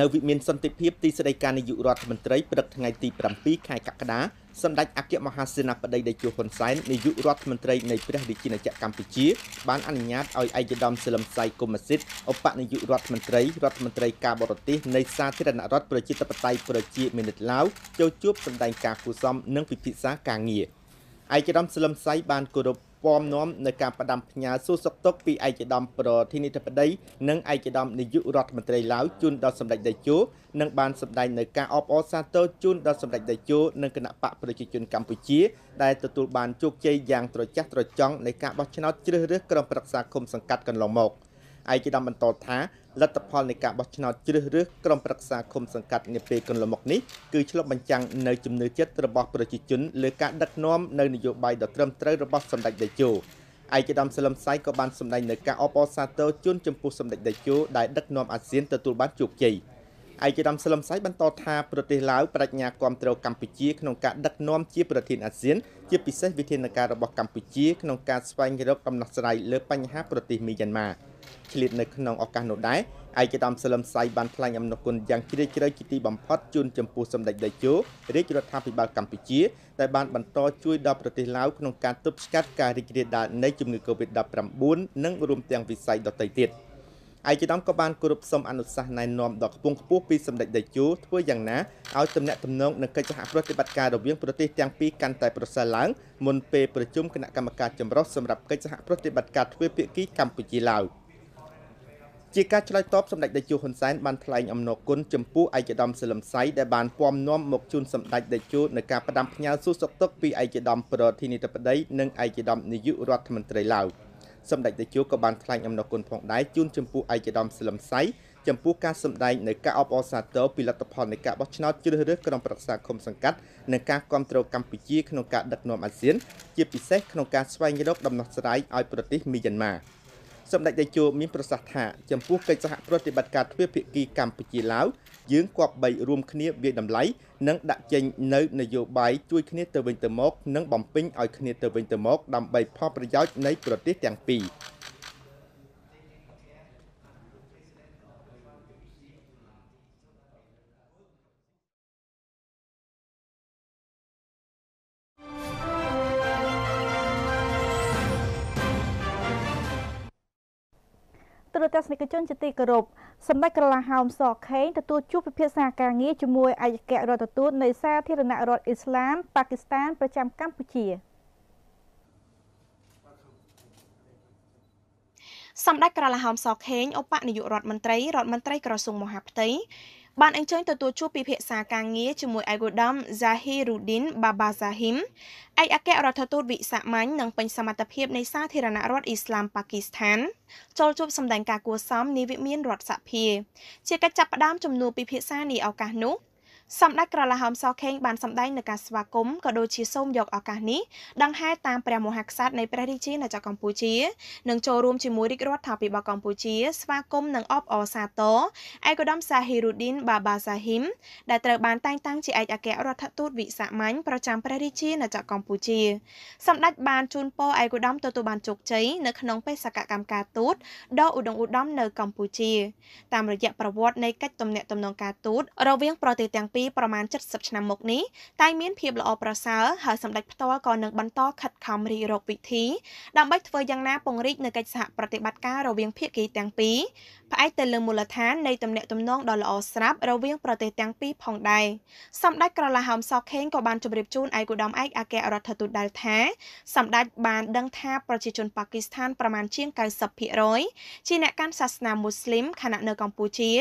នៅវិមានសន្តិភាពទីស្តីការនាយករដ្ឋមន្ត្រីព្រឹកថ្ងៃទី7ខែកក្កដា សម្ដេចអគ្គមហាសេនាបតីតេជោហ៊ុនសែននាយករដ្ឋមន្ត្រីនៃព្រះរាជាណាចក្រកម្ពុជា បានអនុញ្ញាតឲ្យឯកឧត្តមសលឹមសៃកុមសិទ្ធឧបនាយករដ្ឋមន្ត្រីរដ្ឋមន្ត្រីការបរទេសនៃសាធារណរដ្ឋប្រជាធិបតេយ្យប្រជាមានិតឡាវចូលជួបសម្ដែងការគូសមនិងពិភាក្សាការងារឯកឧត្តមសលឹមសៃបានគោរពពំនាំនៅការផ្ដាំផ្ញើសួរសុខទុក្ខពីឯកឧត្តមប្រធានាធិបតីនិងឯកឧត្តមនាយករដ្ឋមន្ត្រីឡាវជូនដល់សម្ដេចតេជោនិងបានសម្ដែងនៅការអបអរសាទរជូនដល់សម្ដេចតេជោនិងគណៈបកប្រជាជនកម្ពុជាដែលទទួលបានជោគជ័យយ៉ាងត្រចះត្រចង់នៃការបោះឆ្នោតជ្រើសរើសក្រុមប្រឹក្សាគុំសង្កាត់កន្លងមក។ឯកឧត្តមបន្តថាលទ្ធផលនៃការបោះឆ្នោតជ្រើសរើសក្រុមប្រឹក្សាឃុំសង្កាត់នាពេលកន្លងមកនេះគឺឆ្លុះបញ្ចាំងនៅជំនឿចិត្តរបស់ប្រជាជនលើការដឹកនាំនៅនយោបាយដ៏ត្រឹមត្រូវរបស់សម្ដេចតេជោឯកឧត្តមសលឹមសៃក៏បានសម្ដែងនៅការអបអរសាទរជូនចំពោះសម្ដេចតេជោដែលដឹកនាំអាស៊ានទទួលបានជោគជ័យឯកឧត្តមសលឹមសៃបន្តថាប្រទេសឡាវបញ្ញាគ្រប់គ្រងកម្ពុជាក្នុងការដឹកនាំជាប្រធានអាស៊ានជាពិសេសវិធានការរបស់កម្ពុជាក្នុងការស្វែងរកដំណោះស្រាយលើបញ្ហាប្រទេសមីយ៉ាន់ម៉ាឆ្លៀតនៅក្នុងឱកាសនោះដែរឯកឧត្តមស្លឹមសៃបានថ្លែងអំណរគុណយ៉ាងជ្រាលជ្រៅជាទីបំផុតជូនចំពោះសម្ដេចតេជោរាជរដ្ឋាភិបាលកម្ពុជាដែលបានបន្តជួយដល់ប្រទេសឡាវក្នុងការទប់ស្កាត់ការរីករាលដាលនៃជំងឺ Covid-19 និងរួមទាំងវិស័យដទៃទៀតឯកឧត្តមក៏បានគោរពសុំអនុសាសន៍ណែនាំដល់ខ្ពង់ខ្ពស់ពីសម្ដេចតេជោធ្វើយ៉ាងណាឲ្យទំនាក់ទំនងនិងកិច្ចសហប្រតិបត្តិការរវាងប្រទេសទាំងពីរកាន់តែប្រសើរឡើងមុនពេលប្រជុំគណៈកម្មការចម្រុះសម្រាប់កិច្ចសហប្រតិបត្តិការទ្វេភាគីកម្ពុជា-ឡាវ។ជាការឆ្លើយតបសម្ដេចតេជោហ៊ុនសែនបានថ្លែងអំណរគុណចំពោះឯកឧត្តមសីលឹមសៃដែលបានពំនាំមកជូនសម្ដេចតេជោនៅការផ្ដាំផ្ញើសួរសុខទុក្ខពីឯកឧត្តមប្រធានាធិបតី និងឯកឧត្តមនាយករដ្ឋមន្ត្រីឡាវសម្ដេចតេជោក៏បានថ្លែងអំណរគុណផងដែរជូនចំពោះឯកឧត្តមសីលឹមសៃចំពោះការសម្ដែងនៅការអបអរសាទរពីលទ្ធផលនៃការបោះឆ្នោតជ្រើសរើសក្រុមប្រឹក្សាគុំសង្កាត់និងការគ្រប់គ្រងកម្ពុជាក្នុងការដឹកនាំអាស៊ាន ជាពិសេសក្នុងការស្វែងរកដំណោះស្រាយឲ្យប្រទេសមីយ៉ាន់ម៉ា។សម្ដេចតេជោមានប្រសាសន៍ថា ចំពោះកិច្ចសហប្រតិបត្តិការទ្វេភាគីកម្ពុជាឡាវយើងគប្បីរួមគ្នាវាយតម្លៃនិងដាក់ចេញនៅ នយោបាយជួយគ្នាទៅវិញទៅមកនិងបំពេញឲ្យ គ្នាទៅវិញទៅមកដើម្បីផលប្រយោជន៍នៃប្រទេសទាំងពីរ។ស្សនិកជនជាទីគោរពសម្ដេចក្រឡាហោមសខេងទទួលជួបពិភាក្សាការងារជាមួយឯកអគ្គរដ្ឋទូតនៃសាធារណរដ្ឋអ៊ីស្លាមប៉ាគីស្ថានប្រចាំកម្ពុជាសម្ដេចក្រឡាហោមសខេងឧបនាយករដ្ឋមន្ត្រី រដ្ឋមន្ត្រីក្រសួងមហាផ្ទៃបានអញ្ជើញទទួលជួបពិភាក្សាការងារជាមួយអៃគូដាំ Zahirudin Babazahim ឯកអគ្គរដ្ឋទូតវិសាមញ្ញនិងពេញសមត្ថភាពនៃសាធារណរដ្ឋអ៊ីស្លាមប៉ាគីស្ថានចូលជួបសម្ដែងការគួសមនីវិមានរដ្ឋសភាជាកិច្ចចាប់ផ្ដើមជំនួបពិភាក្សានីឱកាសនោះសម្ដេចក្រឡាហោមសខេង បានសម្ដែងនៅការស្វាគមន៍ក៏ដូចជាសូមយកឱកាសនេះដង្ហែតាមព្រះមហាក្សត្រនៃព្រះរាជាណាចក្រកម្ពុជានិងចូលរួមជាមួយរាជរដ្ឋាភិបាលកម្ពុជា ស្វាគមន៍និងអបអរសាទរឯកឧត្តមសាហ៊ីរូឌីនបាបាសាហ៊ីមដែលត្រូវបានតែងតាំងជាឯកអគ្គរដ្ឋទូតវិសាមញ្ញប្រចាំព្រះរាជាណាចក្រកម្ពុជាសម្ដេចបានជូនពរឯកឧត្តមទទួលបានជោគជ័យនៅក្នុងបេសកកម្មការទូតដ៏ឧត្តុង្គឧត្តមនៅកម្ពុជាតាមរយៈប្រវត្តិនៃកិច្ចទំនាក់ទំនងការទូតរវាងប្រទេសទាំងពីរពីប្រមាណ70ឆ្នាំមុខនេះតែមានភាពល្អប្រសើរហើយសម្ដេចផ្ទាល់ក៏នឹងបន្តខិតខំរិះរោគវិធីដើម្បីធ្វើយ៉ាងណាពង្រីកនៅកិច្ចសហប្រតិបត្តិការរវាងភាគីទាំងពីរផ្អែកទៅលើមូលដ្ឋាននៃទំនាក់ទំនងដ៏ល្អស្រាប់ រវាងប្រទេសទាំងពីរផងដែរសម្ដេចក្រឡាហោមសខេងក៏បានជម្រាបជូនឯកឧត្តមឯកអគ្គរដ្ឋទូតដែលថាសម្ដេចបានដឹងថាប្រជាជនប៉ាគីស្ថានប្រមាណជាង90%ជាអ្នកកាន់សាសនាមូស្លីមខណៈនៅកម្ពុជា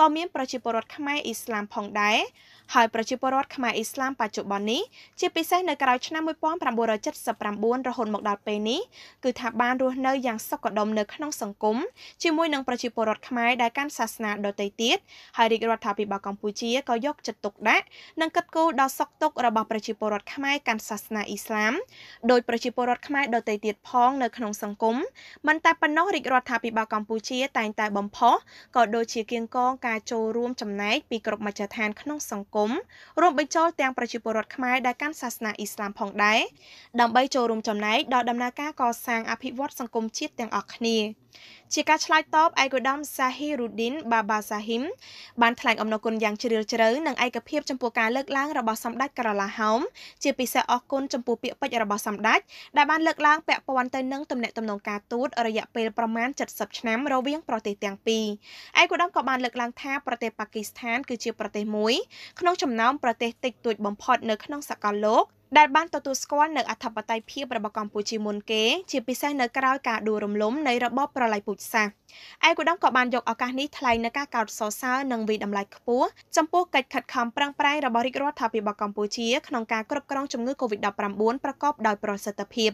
ក៏មានប្រជាពលរដ្ឋខ្មែរអ៊ីស្លាមផងដែរហើយប្រជាពលរដ្ឋខ្មែរអ៊ីស្លាមបច្ចុប្បន្ននេះជាពិសេសនៅក្រៅឆ្នាំ1979រហូតមកដល់ពេលនេះគឺថាបានរស់នៅយ៉ាងសុខដុមនៅក្នុងសង្គមជាមួយនឹងប្រជាពលរដ្ឋខ្មែរដែលកាន់សាសនាដទៃទៀតហើយរាជរដ្ឋាភិបាលកម្ពុជាក៏យកចិត្តទុកដាក់និងកត់គោលដល់សុខទុក្ខរបស់ប្រជាពលរដ្ឋខ្មែរកាន់សាសនាអ៊ីស្លាមដោយប្រជាពលរដ្ឋខ្មែរដទៃទៀតផងនៅក្នុងសង្គមមិនតែប៉ុណ្ណោះរាជរដ្ឋាភិបាលកម្ពុជាតែងតែបំផុសក៏ដូចជាគៀងកងការចូលរួមចំណែកពីគ្រប់មជ្ឈដ្ឋានក្នុងសង្គមង្គមរួមបញ្ចូលទាំងប្រជាពលរដ្ឋខ្មែរដែលកាន់សាសនាអ៊ីស្លាមផងដែរដើម្បីចូលរួមចំណែកដល់ដំណើរការកសាងអភិវឌ្ឍសង្គមជាតិទាំងអស់គ្នា។ជាការឆ្លើយតបឯកឧត្តមសាហ៊ីរូឌីនបាបាសាហ៊ីមបានថ្លែងអំណរគុណយ៉ាងជ្រាលជ្រៅនិងឯកភាពចំពោះការលើកឡើងរបស់សម្ដេចក្រឡាហោមជាពិសេសអរគុណចំពោះពាក្យពេចន៍របស់សម្ដេចដែលបានលើកឡើងពាក់ព័ន្ធទៅនឹងទំនាក់ទំនងការទូតរយៈពេលប្រមាណ70ឆ្នាំរវាងប្រទេសទាំងពីរឯកឧត្តមក៏បានលើកឡើងថា ប្រទេសប៉ាគីស្ថានគឺជាប្រទេសមួយក្នុងចំណោមប្រទេសតិចតួចបំផុតនៅក្នុងសកលលោកដែលបានទទួលស្គាល់នៅអធិបតេយ្យភាពរបស់កម្ពុជាមុនគេជាពិសេសនៅក្រោយការដួលរំលំនៃរបបប្រល័យពូជសាសន៍ឯកឧត្តមក៏បានយកឱកាសនេះថ្លែងនៅការកោតសរសើរនិងវិតម្លៃខ្ពស់ចំពោះកិច្ចខិតខំប្រឹងប្រែងរបស់រាជរដ្ឋាភិបាលកម្ពុជា ក្នុងការគ្រប់គ្រងជំងឺ Covid-19 ប្រកបដោយប្រសិទ្ធភាព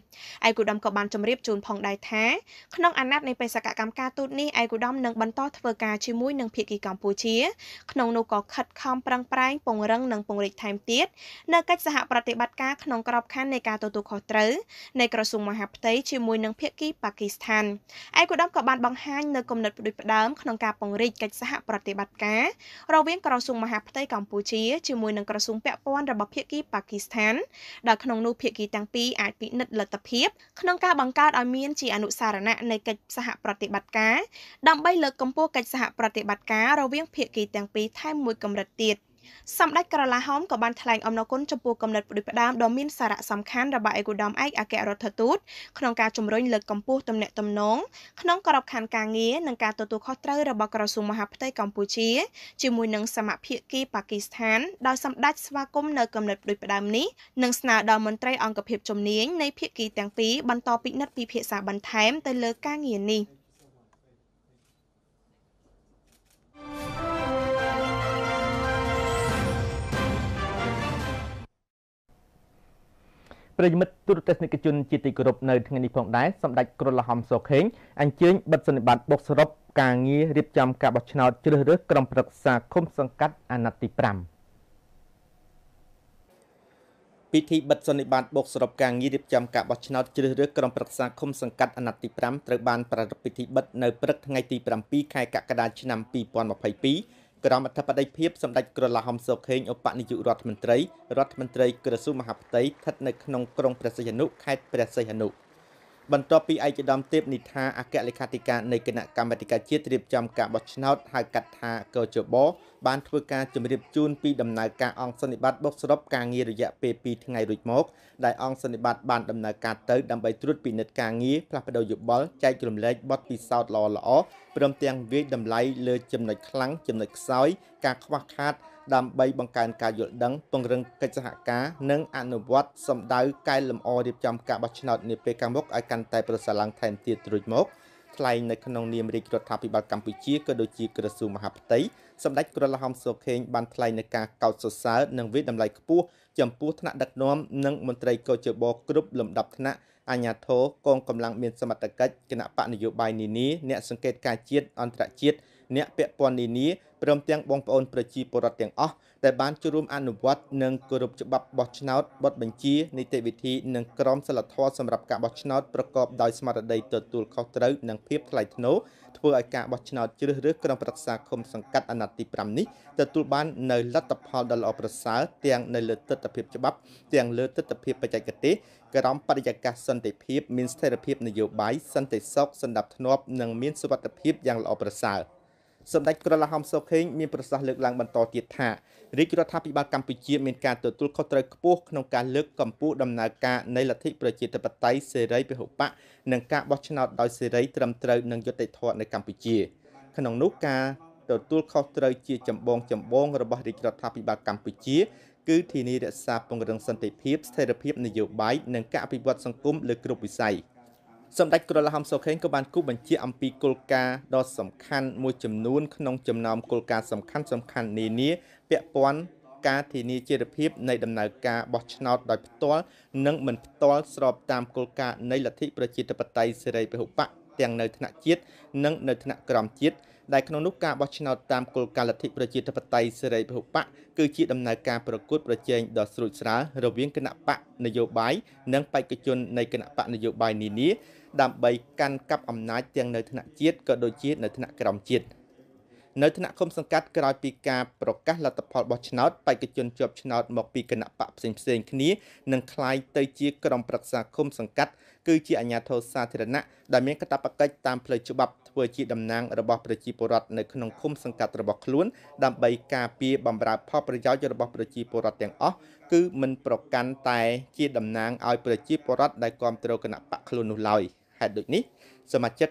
ឯកឧត្តមក៏បានជម្រាបជូនផងដែរថាក្នុងអាណត្តិនៃបេសកកម្មការទូតនេះឯកឧត្តមនឹងបន្តធ្វើការជាមួយនឹងភាគីកម្ពុជាក្នុងនោះក៏ខិតខំប្រឹងប្រែងពង្រឹងនិងពង្រីកថែមទៀតនៅកិច្ចសហប្រតិបត្តិការក្នុងក្របខ័ណ្ឌនៃការទទួលខុសត្រូវនៃក្រសួងមហាផ្ទៃជាមួយនឹងភាគីប៉ាគីស្ថានឯកឧត្តមក៏បានបង្ហាញញនូវគំនិតផ្ដួចផ្ដើមក្នុងការពង្រីកកិច្ចសហ ប្រតិបត្តិការរវាងក្រសួងមហាផ្ទៃកម្ពុជាជាមួយនឹងក្រសួងពាក់ព័ន្ធរបស់ភាគីប៉ាគីស្ថានដែលក្នុងនោះភាគីទាំងពីរអាចពិនិត្យលទ្ធភាពក្នុងការបង្កើតឲ្យមានជាអនុសារណៈនៃកិច្ចសហប្រតិបត្តិការដើម្បីលើកកម្ពស់កិច្ចសហប្រតិបត្តិការរវាងភាគីទាំងពីរថែមមួយកម្រិតទៀត។សម្ដេចក្រឡាហោមក៏បានថ្លែងអំណរគុណចំពោះកំណត់ផ្ដួយផ្ដើមដ៏មានសារៈសំខាន់របស់ឯកឧត្តមឯកអគ្គរដ្ឋទូតក្នុងការជំរុញលើកកម្ពស់ទំនាក់ទំនងក្នុងក្របខ័ណ្ឌការងារនិងការទទួលខុសត្រូវរបស់ក្រសួងមហាផ្ទៃកម្ពុជាជាមួយនឹងសមាភិកីប៉ាគីស្ថានដោយសម្ដេចស្វាគមន៍នៅកំណត់ផ្ដួយផ្ដើមនេះនិងស្នើដល់មន្ត្រីអង្គភាពជំនាញនៃ ភាគីទាំងពីរបន្តពិនិត្យពិភាក្សាបន្ថែមទៅលើការងារនេះ។ប្រិយមិត្តទូរទស្សនិកជនជាទីគោរពនៅថ្ងៃនេះផងដែរសម្ដេចក្រលហំសូខេងអញ្ជើញបិទសន្និបាតបកសរុបការងាររៀបចំការបោះឆ្នោតជ្រើសរើសក្រុមប្រឹក្សាឃុំសង្កាត់អាណត្តិទី5ពិធីបិទសន្និបាតបូកសរុបការងាររៀបចំការបោះឆ្នោតជ្រើសរើសក្រុមប្រឹក្សាឃុំសង្កាត់អាណត្តិទី5ត្រូវបានប្រារព្ធពិធីបិទនៅព្រឹកថ្ងៃទី7ខែកក្កដាឆ្នាំ2022ក្រមអធិបតីភាពសម្ដេចក្រឡាហំសុខេងឧបនាយករដ្ឋមន្ត្រីរដ្ឋមន្ត្រីក្រសួងមហាផ្ទៃស្ថិតនៅក្នុងក្រុងព្រះសីហនុខេត្តព្រះសីហនុបន្ទាប់ពីឯកឧត្តមទេពនិថាអគ្គលេខាធិការនៃគណៈកម្មាធិការជាតិរៀបចំការបោះឆ្នោតហៅកាត់ថាកជបបានធ្វើការជម្រាបជូនពីដំណើរការអង្គសន្និបាតបោះសរុបការងាររយៈពេល2ថ្ងៃរួចមកដែលអង្គសន្និបាត បានដំណើរការទៅដើម្បីត្រួតពិនិត្យការងារផ្លាស់ប្តូរយោបល់ចែករំលែកបទពិសោធន៍ល្អល្អព្រមទាំងវិយតម្លៃលើចំណុចខ្លាំងចំណុចខ្សោយការខ្វះខាតដើម្បីបង្កើនការយល់ដឹងពង្រឹងកិច្ចសហការ និងអនុវត្តសម្ដៅកែលម្អរៀបចំការបោះឆ្នោតនាពេលខាងមុខឲ្យកាន់តែប្រសើរឡើងថែមទៀតរួចមកថ្លែងនៅក្នុងនាមរាជរដ្ឋាភិបាលកម្ពុជាក៏ដូចជាក្រសួងមហាផ្ទៃសម្ដេចក្រលហោមសុខេងបានថ្លែងនៅការកោតសរសើរនិងវិតម្លៃខ្ពស់ចំពោះថ្នាក់ដឹកនាំនិងមន្ត្រីកោជបគ្រប់លំដាប់ថ្នាក់អាញាធរកងកម្លាំងមានសមត្ថកិច្ចគណៈបកនយោបាយនានាអ្នកសង្កេតការជាតិអន្តរជាតិអ្នកពាក់ព័ន្ធនានាព្រមទាំងបងប្អូនប្រជាពលរដ្ឋទាំងអស់ដែលបានចូលរួមអនុវត្តនិងគោរពច្បាប់បោះឆ្នោតបទបញ្ជានីតិវិធីនិងក្រមសីលធម៌សម្រាប់ការបោះឆ្នោតប្រកបដោយស្មារតីទទួលខុសត្រូវនិងភាពថ្លៃថ្នូរធ្វើឲ្យការបោះឆ្នោតជ្រើសរើសក្រុមប្រឹក្សាឃុំសង្កាត់អាណត្តិទី5នេះទទួលបាននៅលទ្ធផលដ៏ល្អប្រសើរទាំងនៅលើទស្សនវិជ្ជាច្បាប់ទាំងលើទស្សនវិជ្ជាបច្ចេកទេសក្រោមបរិយាកាសសន្តិភាពមានស្ថិរភាពនយោបាយសន្តិសុខសណ្ដាប់ធ្នាប់និងមានសុវត្ថិភាពយ៉ាងល្អប្រសើរ។សម្ដេចក្រឡាហំសូខេងមានប្រសាសន៍លើកឡើងបន្តទៀតថារាជរដ្ឋាភិបាលកម្ពុជាមានការទទួលខុសត្រូវខ្ពស់ក្នុងការលើកកម្ពស់ដំណើរការនៃលទ្ធិប្រជាធិបតេយ្យសេរីពហុបកនិងការបោះឆ្នោតដោយសេរី ត្រឹមត្រូវ និងយុត្តិធម៌នៅកម្ពុជាក្នុងនោះការទទួលខុសត្រូវជាចម្បងចម្បង របស់រាជរដ្ឋាភិបាលកម្ពុជាគឺធានារក្សាពង្រឹងសន្តិភាពស្ថិរភាពនយោបាយនិងការអភិវឌ្ឍសង្គមលើគ្រប់វិស័យ។សម្ដេចក្រឡាហំសូខេងក៏បានគូបញ្ជា អំពីគោលការណ៍ដ៏សំខាន់ មួយចំនួន ក្នុងចំណោមគោលការណ៍សំខាន់សំខាន់នានាពាក់ព័ន្ធការធានាជាភាពនៃដំណើរការបោះឆ្នោតដោយផ្ទាល់និងមិនផ្ទាល់ស្របតាមគោលការណ៍នៃលទ្ធិប្រជាធិបតេយ្យសេរីពហុបក ទាំងនៅថ្នាក់ជាតិនិងនៅថ្នាក់ក្រមជាតិដែលក្នុងនោះការបោះឆ្នោតតាមគោលការណ៍លទ្ធិប្រជាធិបតេយ្យសេរីពហុបក គឺជាដំណើរការប្រកួត ប្រជែងដ៏ស្រួចស្រាលរវាងគណៈបកនយោបាយនិងបេក្ខជននៃគណៈបកនយោបាយនានាដើម្បីកាន់កាប់អំណាចទាំងនៅថ្នាក់ជាតិក៏ដូចជា នៅថ្នាក់ក្រោមជាតិនៅ ថ្នាក់គុំសង្កាត់ក្រោយពីការប្រកាសលទ្ធផលបោះឆ្នោតបេក្ខជនជាប់ឆ្នោតមកពីគណៈបកផ្សេងផ្សេងគ្នានឹងคล้ายទៅជាក្រុមប្រឹក្សាគុំសង្កាត់ គឺជាអាជ្ញាធរសាធារណៈដែលមានកាតព្វកិច្ចតាមផ្លូវច្បាប់ធ្វើជាតំណាងរបស់ប្រជាពលរដ្ឋនៅក្នុងឃុំសង្កាត់របស់ខ្លួនដើម្បីការពារបម្រើផលប្រយោជន៍របស់ប្រជាពលរដ្ឋទាំងអស់គឺមិនប្រកាន់តែជាតំណាងឲ្យប្រជាពលរដ្ឋដែលគ្រប់គ្រងគណៈបកខ្លួននោះឡើយ។ហេតុដូចនេះសមាជិក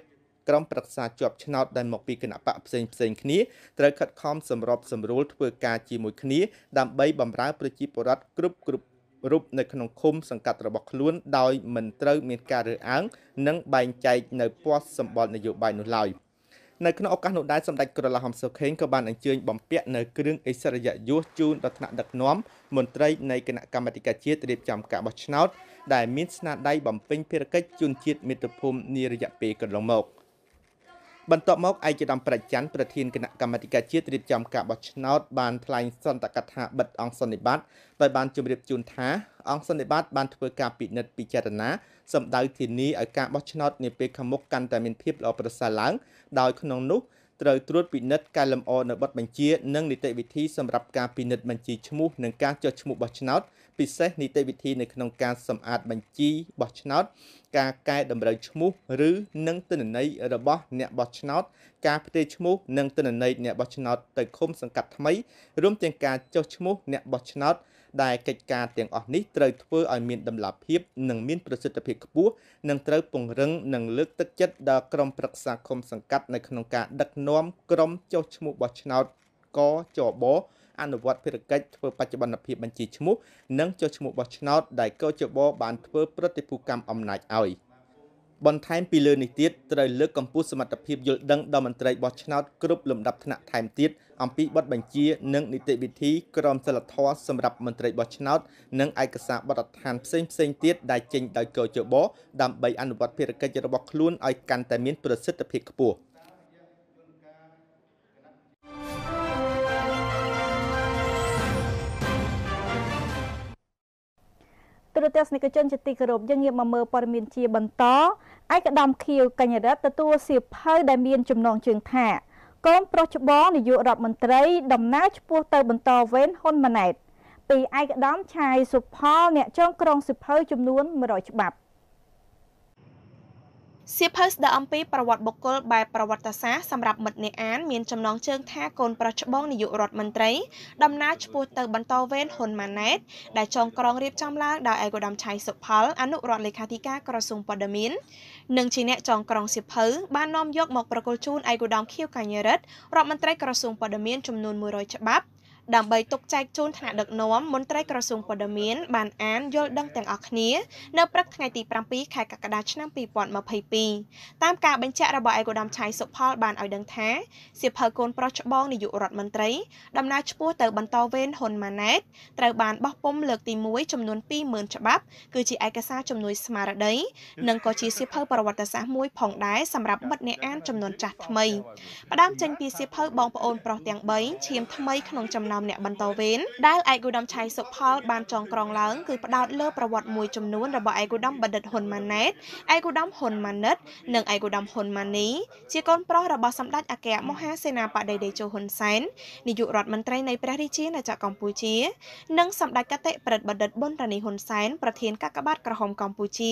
ក្រុមប្រឹក្សាជាប់ឆ្នោតដែលមកពីគណៈបកផ្សេងផ្សេងគ្នាត្រូវខិតខំសម្របសម្រួលធ្វើការជាមួយគ្នាដើម្បីបម្រើប្រជាពលរដ្ឋគ្រប់គ្រប់រូបនៅក្នុងឃុំសង្កាត់របស់ខ្លួនដោយមិនត្រូវមានការរើសអើងនិងបែងចែកនៅពណ៌សម្បល់នយោបាយនោះឡើយ។នៅក្នុងឱកាសនោះដែរសម្ដេចក្រឡាហំសូខេងក៏បានអញ្ជើញបំពាក់នៅគ្រឿងអិសរិយយសជូនដល់ថ្នាក់ដឹកនាំមន្ត្រីនៃគណៈកម្មាធិការជាតិរៀបចំការបោះឆ្នោតដែលមានស្នាដៃបំពេញភារកិច្ចជួនជាតិមាតុភូមិនារយៈពេលកន្លងមក។បន្ទាប់មកឯកឧត្តមប្រជ័ន្ទប្រធានគណៈកម្មាធិការជាតិរៀបចំការបោះឆ្នោត បានថ្លែងសន្ទកថាបិទអង្គសន្និបាតដោយបានជម្រាបជូនថាអង្គសន្និបាត បានធ្វើការពិនិត្យពិចារណាសម្ដៅធានាឲ្យការបោះឆ្នោតនាពេលខាងមុខកាន់តែមានភាពល្អប្រសើរឡើងដោយក្នុងនោះត្រូវត្រួតពិនិត្យកែលម្អនៅប័ណ្ណបញ្ជានិងនីតិវិធីសម្រាប់ការពិនិត្យបញ្ជីឈ្មោះនិងការចុះឈ្មោះបោះឆ្នោតពិសេសនីតិវិធី នៅក្នុងការសម្អាតបញ្ជីបោះឆ្នោតការកែតម្រូវឈ្មោះ ឬនិងទិន្នន័យរបស់អ្នកបោះឆ្នោតការផ្ទេរឈ្មោះនិងទិន្នន័យអ្នកបោះឆ្នោតទៅឃុំសង្កាត់ថ្មីរួមទាំងការចុះឈ្មោះ អ្នកបោះឆ្នោតដែលកិច្ចការទាំងអស់នេះត្រូវធ្វើឲ្យមានតម្លាភាពនិងមានប្រសិទ្ធភាពខ្ពស់និងត្រូវពង្រឹងនិងលើកទឹកចិត្តដល់ក្រុមប្រឹក្សាឃុំសង្កាត់នៅក្នុងការដឹកនាំក្រុមចុះឈ្មោះបោះឆ្នោតកចបអនុវត្តភារកិច្ចធ្វើបច្ចុប្បន្នភាពបញ្ជីឈ្មោះនិងចុះឈ្មោះបោះឆ្នោតដែលកោជបបានធ្វើប្រតិភូកម្មអំណាចឲ្យបន្ថែមពីលើនេះទៀតត្រូវលើកកម្ពស់សមត្ថភាពយល់ដឹងដល់មន្ត្រីបោះឆ្នោតគ្រប់លំដាប់ថ្នាក់ថែមទៀតអំពីបទបញ្ជានិងនីតិវិធីក្រមសីលធម៌សម្រាប់មន្ត្រីបោះឆ្នោតនិងឯកសារបទដ្ឋានផ្សេងផ្សេងទៀតដែលចេញដោយកោជបដើម្បីអនុវត្តភារកិច្ចរបស់ខ្លួនឲ្យកាន់តែមានប្រសិទ្ធភាពខ្ពស់។គ្រូទស្សនិកជនជាទីគោរពយើងងាកមកមើលព័ត៌មានជាបន្តឯកឧត្តមខៀវកញ្ញរិទ្ធទទួលសៀវភៅដែលមានចំណងជើងថាកូនប្រុសច្បងនាយករដ្ឋមន្ត្រីដំណើរឆ្ពោះទៅបន្តវេនហ៊ុនម៉ាណែតពីឯកឧត្តមឆាយសុផលអ្នកចងក្រងសិភៅចំនួន100ច្បាប់សៀវភៅស្ដីអំពីប្រវត្តិបុគ្គលបែបប្រវត្តិសាស្ត្រសម្រាប់មិត្តអ្នកអានមានចំណងជើងថាកូនប្រុសច្បងនាយករដ្ឋមន្ត្រីដំណើរឆ្ពោះទៅបន្តវេនហ៊ុនម៉ាណែតដែលចងក្រងរៀបចំឡើងដោយឯកឧត្តមឆៃសុផលអនុរដ្ឋលេខាធិការក្រសួងព័ត៌មាននិងជាអ្នកចងក្រងសៀវភៅបាននាំយកមកប្រគល់ជូនឯកឧត្តមខៀវកញ្ញរិទ្ធរដ្ឋមន្ត្រីក្រសួងព័ត៌មានចំនួន100ច្បាប់ដើម្បីទុកចែកជូនថ្នាក់ដឹកនាំមន្ត្រីក្រសួងព័ត៌មានបានអានយល់ដឹងទាំងអស់គ្នានៅព្រឹកថ្ងៃទី7ខែកក្កដាឆ្នាំ2022តាមការបញ្ជាក់របស់ឯកឧត្តមឆៃសុផល បានឲ្យដឹងថាសៀវភៅកូនប្រុសច្បងនាយករដ្ឋមន្ត្រីដំណើរឆ្ពោះទៅបន្តវេនហ៊ុនម៉ាណែតត្រូវបានបោះពុំលើកទី1ចំនួន20000ច្បាប់ គឺជាឯកសារជំនួយស្មារតីនិងក៏ជាសៀវភៅប្រវត្តិសាស្ត្រមួយ ផងដែរសម្រាប់មិត្តអ្នកអានចំនួនចាស់ថ្មីផ្ដើមចេញពីសៀវភៅបងប្អូនប្រុសទាំង3ឈាមថ្មីក្នុងចំណោមមអ្នកបន្តវេនដែលឯកឧត្តមឆៃសុផលបានចងក្រងឡើងគឺផ្ដោតលើប្រវត្តិមួយចំនួនរបស់ឯកឧត្តមបណ្ឌិតហ៊ុនម៉ាណែតឯកឧត្តមហ៊ុនម៉ាណិត និងឯកឧត្តមហ៊ុនម៉ាណីជាកូនប្រុសរបស់សម្ដេចអគ្គមហាសេនាបតីតេជោហ៊ុនសែននាយករដ្ឋមន្ត្រីនៃព្រះរាជាណាចក្រកម្ពុជានិងសម្ដេចកតេប្រិទ្ធបណ្ឌិតប៊ុនរ៉ានីហ៊ុនសែនប្រធានកាកបាទក្រហមកម្ពុជា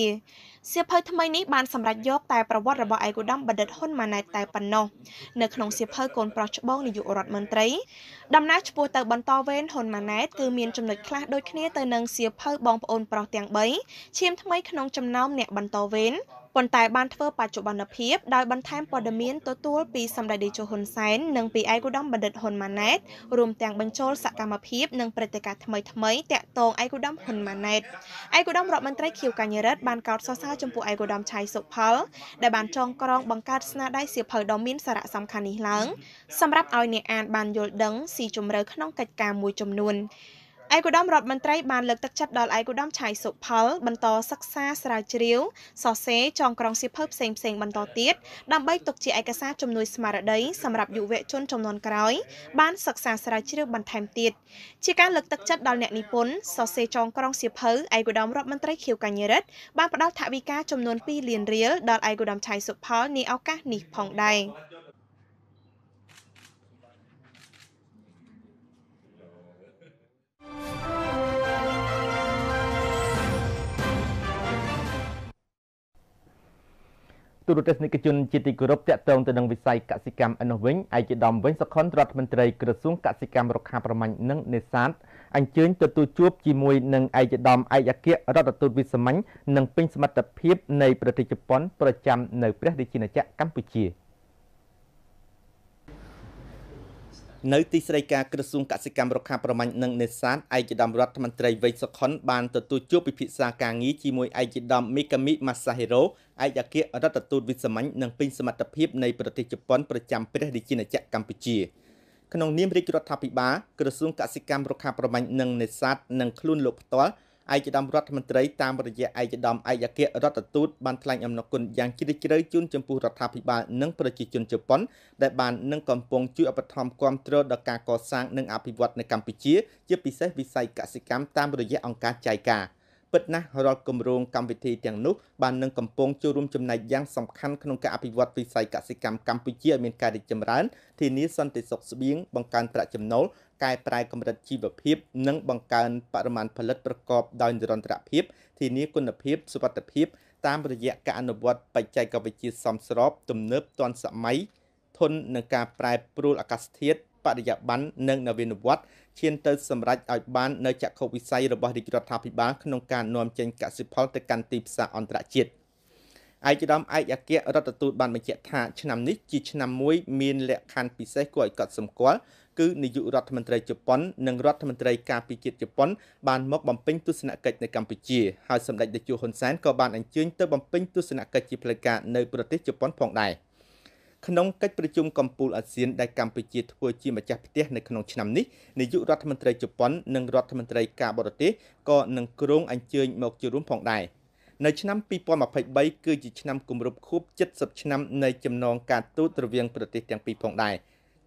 សៀវភៅថ្មីនេះបានសម្រេចយកតែប្រវត្តិរបស់ឯកឧត្តមបណ្ឌិតហ៊ុនម៉ាណែតតែប៉ុណ្ណោះនៅក្នុងសៀវភៅកូនប្រុសច្បងនាយករដ្ឋមន្ត្រីដំណើរឆ្ពោះទៅបន្តវេនហ៊ុនម៉ាណែតគឺមានចំណុចខ្លះដូចគ្នាទៅនឹងសៀវភៅបងប្អូនប្រុសទាំង3ឈាមថ្មីក្នុងចំណោមអ្នកបន្តវេនប៉ុន្តែបានធ្វើបច្ចុប្បន្នភាពដោយបន្ថែមព័ត៌មានទទួលពីសម្ដេចតេជោហ៊ុនសែននិងពីឯកឧត្តមបណ្ឌិតហ៊ុនម៉ាណែតរួមទាំងបញ្ចូលសកម្មភាពនិងព្រឹត្តិការណ៍ថ្មីថ្មីតាក់ទងឯកឧត្តមហ៊ុនម៉ាណែតឯកឧត្តមរដ្ឋមន្ត្រីខៀវកញ្ញរិទ្ធបានកោតសរសើរចំពោះឯកឧត្តមឆៃសុផលដែលបានចងក្រងបង្កើតស្នាដៃសៀវភៅដ៏មានសារៈសំខាន់នេះឡើងសម្រាប់ឲ្យអ្នកអាន បានយល់ដឹងស៊ីជម្រៅក្នុងកិច្ចការមួយចំនួនឯកឧត្តមរដ្ឋមន្ត្រីបានលើកទឹកចិត្តដល់ឯកឧត្តមឆៃសុផល បន្តសិក្សាស្រាវជ្រាវសរសេរចងក្រងសៀវភៅផ្សេងផ្សេង បន្តទៀតដើម្បីទុកជាឯកសារជំនួយស្មារតីសម្រាប់យុវជនចំនួនក្រោយបានសិក្សាស្រាវជ្រាវបន្ថែមទៀតជាការលើកទឹកចិត្តដល់អ្នកនិពន្ធសរសេរចងក្រងសៀវភៅឯកឧត្តមរដ្ឋមន្ត្រីខៀវកញ្ញរិទ្ធបានផ្ដល់ថវិកាចំនួន2លានរៀលដល់ឯកឧត្តមឆៃសុផលនាឱកាសនេះផងដែរទូរទស្សនិកជនជាទីគោរពតាក់ទងទៅនឹងវិស័យកសិកម្មអនុវិញឯកឧត្តមវិញសុខុនរដ្ឋមន្ត្រីក្រសួងកសិកម្មរុក្ខាប្រមាញ់និងនេសាទអញ្ជើញទទួលជួបជាមួយនឹងឯកឧត្តមឯកអគ្គរដ្ឋទូតវិសាមញ្ញនិងពេញសមត្ថភាពនៃប្រទេសជប៉ុនប្រចាំនៅព្រះរាជាណាចក្រកម្ពុជា។នៅទីស្តីការក្រសួងកសិកម្មរុក្ខាប្រមាញ់និងនេសាទឯកឧត្តមរដ្ឋមន្ត្រីវេសុខុនបានទទួលជួបពិភាក្សាការងារជាមួយឯកឧត្តមមីកាមីម៉ាសាហេរ៉ូឯកអគ្គរដ្ឋទូតវិសាមញ្ញនិងពេញសមត្ថភាពនៃប្រទេសជប៉ុនប្រចាំព្រះរាជាណាចក្រកម្ពុជាក្នុងនាមរាជរដ្ឋាភិបាលក្រសួងកសិកម្មរុក្ខាប្រមាញ់និងនេសាទនិងខ្លួនលោកផ្ទាល់ឯកឧត្តមរដ្ឋមន្ត្រីតាមរយៈឯកឧត្តមឯកអគ្គរដ្ឋទូតបានថ្លែងអំណរគុណយ៉ាងជ្រាលជ្រៅជូនចំពោះរដ្ឋាភិបាលនិងប្រជាជនជប៉ុនដែលបាននឹងកំពុងជួយឧបត្ថម្ភគាំទ្រដល់ការកសាងនិងអភិវឌ្ឍនៅកម្ពុជាជាពិសេសវិស័យកសិកម្មតាមរយៈអង្គការចៃការពិតណាស់រាល់គម្រោងកម្មវិធីទាំងនោះបាននឹងកំពុងចូលរួមចំណែកយ៉ាងសំខាន់ក្នុងការអភិវឌ្ឍវិស័យកសិកម្មកម្ពុជាឲ្យមានការរីកចម្រើនធានាសន្តិសុខស្បៀងបង្កើនប្រាក់ចំណូលកែប្រែកម្រិតជីវភាព និងបង្កើនបរិមាណផលិតប្រកបដោយនិរន្តរភាព ធានាគុណភាពសុវត្ថិភាព តាមរយៈការអនុវត្ត បច្ចេកវិទ្យាសមស្របទំនើបទាន់សម័យធន់នឹងការប្រែប្រួលអាកាសធាតុបរិយាបន្ននិងនវានុវត្តឈានទៅសម្រេចឲ្យបាននៅចក្ខុវិស័យរបស់រាជរដ្ឋាភិបាលក្នុងការនាំចេញកសិផលទៅកាន់ទីផ្សារអន្តរជាតិឯកឧត្តមឯកអគ្គរដ្ឋទូតបានបញ្ជាក់ថាឆ្នាំនេះជា ឆ្នាំមួយមានលក្ខខណ្ឌពិសេសគួរឲ្យកត់សម្គាល់គឺនាយករដ្ឋមន្ត្រីជប៉ុននិងរដ្ឋមន្ត្រីការពារជាតិជប៉ុនបានមកបំពេញទស្សនកិច្ចនៅកម្ពុជាហើយសម្ដេចតេជោហ៊ុនសែនក៏បានអញ្ជើញទៅបំពេញទស្សនកិច្ចជាផ្លូវការនៅប្រទេសជប៉ុនផងដែរក្នុងកិច្ចប្រជុំកម្ពុជាអាស៊ាន ដែលកម្ពុជាធ្វើជាម្ចាស់ផ្ទះនៅក្នុងឆ្នាំនេះនាយករដ្ឋមន្ត្រីជប៉ុននិងរដ្ឋមន្ត្រីការបរទេសក៏នឹងគ្រងអញ្ជើញមកចូលរួមផងដែរនៅឆ្នាំ2023គឺជាឆ្នាំគម្រប់ខួប70ឆ្នាំនៃចំណងការទូតរវាងប្រទេសទាំងពីរផងដែរ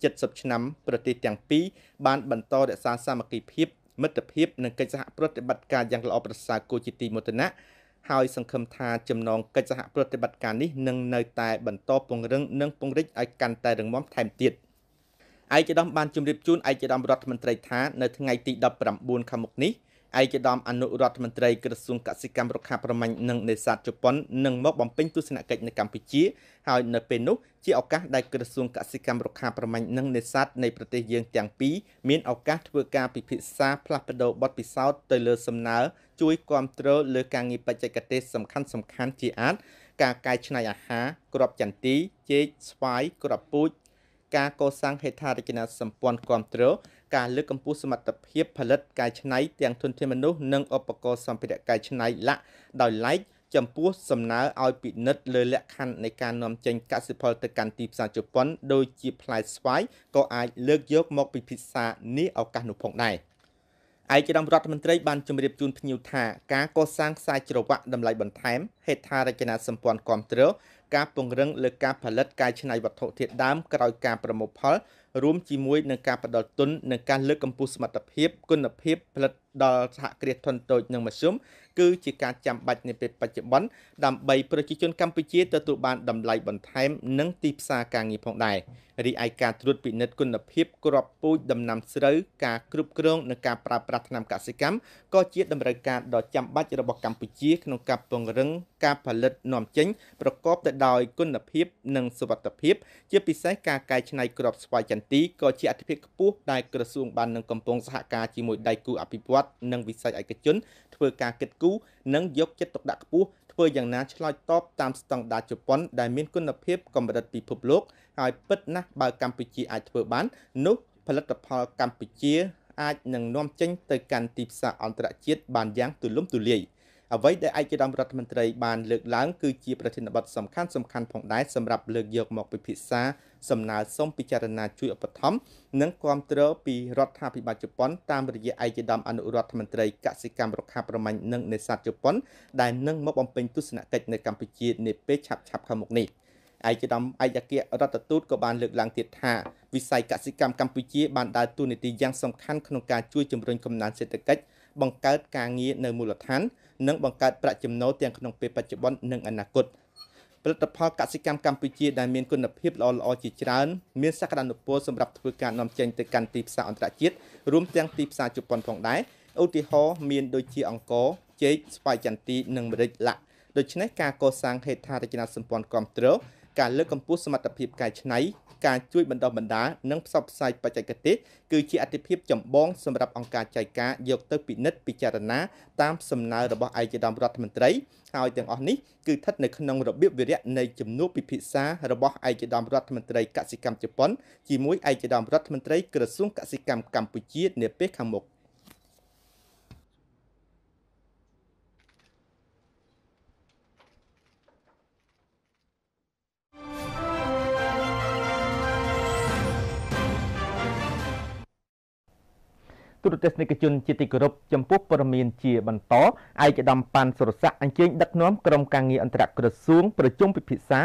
70ឆ្នាំប្រទេសទាំងពីរបានបន្តរក្សាសាមគ្គីភាពមិត្តភាពនិងកិច្ចសហប្រតិបត្តិការយ៉ាងល្អប្រសើរគួរជាទីមោទនៈហើយសង្ឃឹមថាចំណងកិច្ចសហប្រតិបត្តិការនេះនឹងនៅតែបន្តពង្រឹងនិងពង្រីកឲ្យកាន់តែរឹងមាំថែមទៀតឯកឧត្តមបានជម្រាបជូនឯកឧត្តមរដ្ឋមន្ត្រីថានៅថ្ងៃទី19ខាងមុខនេះឯកឧត្តមអនុរដ្ឋមន្ត្រីក្រសួងកសិកម្មរុក្ខាប្រមាញ់និងនេសាទជប៉ុននឹងមកបំពេញទស្សនកិច្ចនៅកម្ពុជា ហើយនៅពេលនោះជាឱកាសដែលក្រសួងកសិកម្មរុក្ខាប្រមាញ់និងនេសាទនៃប្រទេសយើងទាំងពីរមានឱកាសធ្វើការពិភាក្សាផ្លាស់ប្តូរបទពិសោធន៍ទៅលើសំណើជួយគ្រប់គ្រងលើការងារបច្ចេកទេសសំខាន់សំខាន់ជាអាចការកែច្នៃអាហារក្របចន្ទីចេកស្វាយក្របពូជការកសាងហេដ្ឋារចនាសម្ព័ន្ធគ្រប់គ្រងការលើកកម្ពស់សមត្ថភាពផលិតកែច្នៃទាំងធនធានមនុស្សនិងឧបករណ៍សម្ភារៈកែច្នៃឡាក់ដោយឡែកចំពោះសំណើឲ្យពិនិត្យលើលក្ខខណ្ឌនៃការនាំចេញកសិផលទៅកាន់ទីផ្សារជប៉ុនដូចជាផ្លែស្វាយក៏អាចលើកយកមកពិភាក្សានេះឱកាសនោះផងដែរឯកឧត្តមរដ្ឋមន្ត្រីបានជម្រាបជូនភ្ញៀវថាការកសាងខ្សែច្រវាក់តម្លៃបន្ថែមហេដ្ឋារចនាសម្ព័ន្ធគាំទ្រការពង្រឹងលើការផលិតកែច្នៃវត្ថុធាតុដើមក្រោយការប្រមូលផលរួមជាមួយនឹងការផ្តល់ទុននិងការលើកកម្ពស់សមត្ថភាព គុណភាពផលិតដល់សហគ្រាសធុនតូចនិងមធ្យមគឺជាការចាំបាច់នាពេលបច្ចុប្បន្នដើម្បីប្រជាជន កម្ពុជាទទួលបានតម្លៃបន្ថែម និងទីផ្សារការងារផងដែររីឯការត្រួតពិនិត្យគុណភាពគ្រាប់ពូជដំណាំស្រូវការគ្រប់គ្រងនិងការប្រើប្រាស់ថ្នាំកសិកម្មក៏ជា តម្រូវការដ៏ចាំបាច់របស់កម្ពុជាក្នុងការពង្រឹងការផលិតនាំចេញប្រកបទៅដោយគុណភាពនិងសុវត្ថិភាពជាពិសេសការកែច្នៃគ្រាប់ស្វាយចន្ទទីក៏ជាអធិភាពខ្ពស់ដែលក្រសួងបាននឹងកំពុងសហការជាមួយដៃគូអភិវឌ្ឍនិងវិស័យឯកជនធ្វើការគិតគូរនិងយកចិត្តទុកដាក់ខ្ពស់ធ្វើយ៉ាងណាឆ្លើយតបតាមស្តង់ដារជប៉ុនដែលមានគុណភាពកម្រិតពិភពលោកហើយពិតណាស់បើកម្ពុជាអាចធ្វើបាននោះផលិតផលកម្ពុជាអាចនឹងនាំចេញទៅកាន់ទីផ្សារអន្តរជាតិបានយ៉ាងទូលំទូលាយអ្វីដែលឯកឧត្តមរដ្ឋមន្ត្រីបានលើកឡើងគឺជាប្រធានបទសំខាន់សំខាន់ផងដែរសម្រាប់លើកយកមកពិភាក្សាសំណើសុំពិចារណាជួយឧបត្ថម្ភនិងគាំទ្រពីរដ្ឋាភិបាលជប៉ុនតាមរយៈឯកឧត្តមអនុរដ្ឋមន្ត្រីកសិកម្មរុក្ខាប្រមាញ់និងនេសាទជប៉ុន ដែលនឹងមកបំពេញទស្សនកិច្ចនៅកម្ពុជានាពេលឆាប់ៗខាងមុខនេះឯកឧត្តមឯកអគ្គរដ្ឋទូតក៏បានលើកឡើងទៀតថាវិស័យកសិកម្មកម្ពុជាបានដើរតួនាទីយ៉ាងសំខាន់ក្នុងការជួយជំរុញកំណើនសេដ្ឋកិច្ចបង្កើតការងារនៅមូលដ្ឋាននិងបង្កើតប្រាក់ចំណូលទាំងក្នុងពេលបច្ចុប្បន្ននិងអនាគត។ផលិតផលកសិកម្មកម្ពុជាដែលមានគុណភាពល្អៗជាច្រើន មានសក្តានុពលសម្រាប់ធ្វើការនាំចេញទៅកាន់ទីផ្សារអន្តរជាតិរួមទាំងទីផ្សារជប៉ុនផងដែរឧទាហរណ៍មានដូចជាអង្ករចេកស្វាយចន្ទីនិងម្រេចឡាក់ដូច្នេះការកសាងហេដ្ឋារចនាសម្ព័ន្ធគ្រប់គ្រងការលើកកម្ពស់សមត្ថភាពកែច្នៃការជួយបណ្ដុះបណ្ដាលនិងផ្សព្វផ្សាយបច្ចេកទេសគឺជាអតិភិបចម្បងសម្រាប់អង្គការចែកការយកទៅពិនិត្យពិចារណាតាមសំណើរបស់ឯកឧត្តមរដ្ឋមន្ត្រីហើយទាំងអស់នេះគឺស្ថិតនៅក្នុងរបៀបវិរៈនៃជំនួបពិភាក្សារបស់ឯកឧត្តមរដ្ឋមន្ត្រីកសិកម្មជប៉ុនជាមួយឯកឧត្តមរដ្ឋមន្ត្រីក្រសួងកសិកម្មកម្ពុជានាពេលខាងមុខទូរទស្សនិកជនជាទីគោរពចំពោះព័ត៌មានជាបន្តឯកឧត្តមប៉ាន់សុរស័កអញ្ជើញដឹកនាំក្រុមការងារអន្តរក្រសួងប្រជុំពិភាក្សា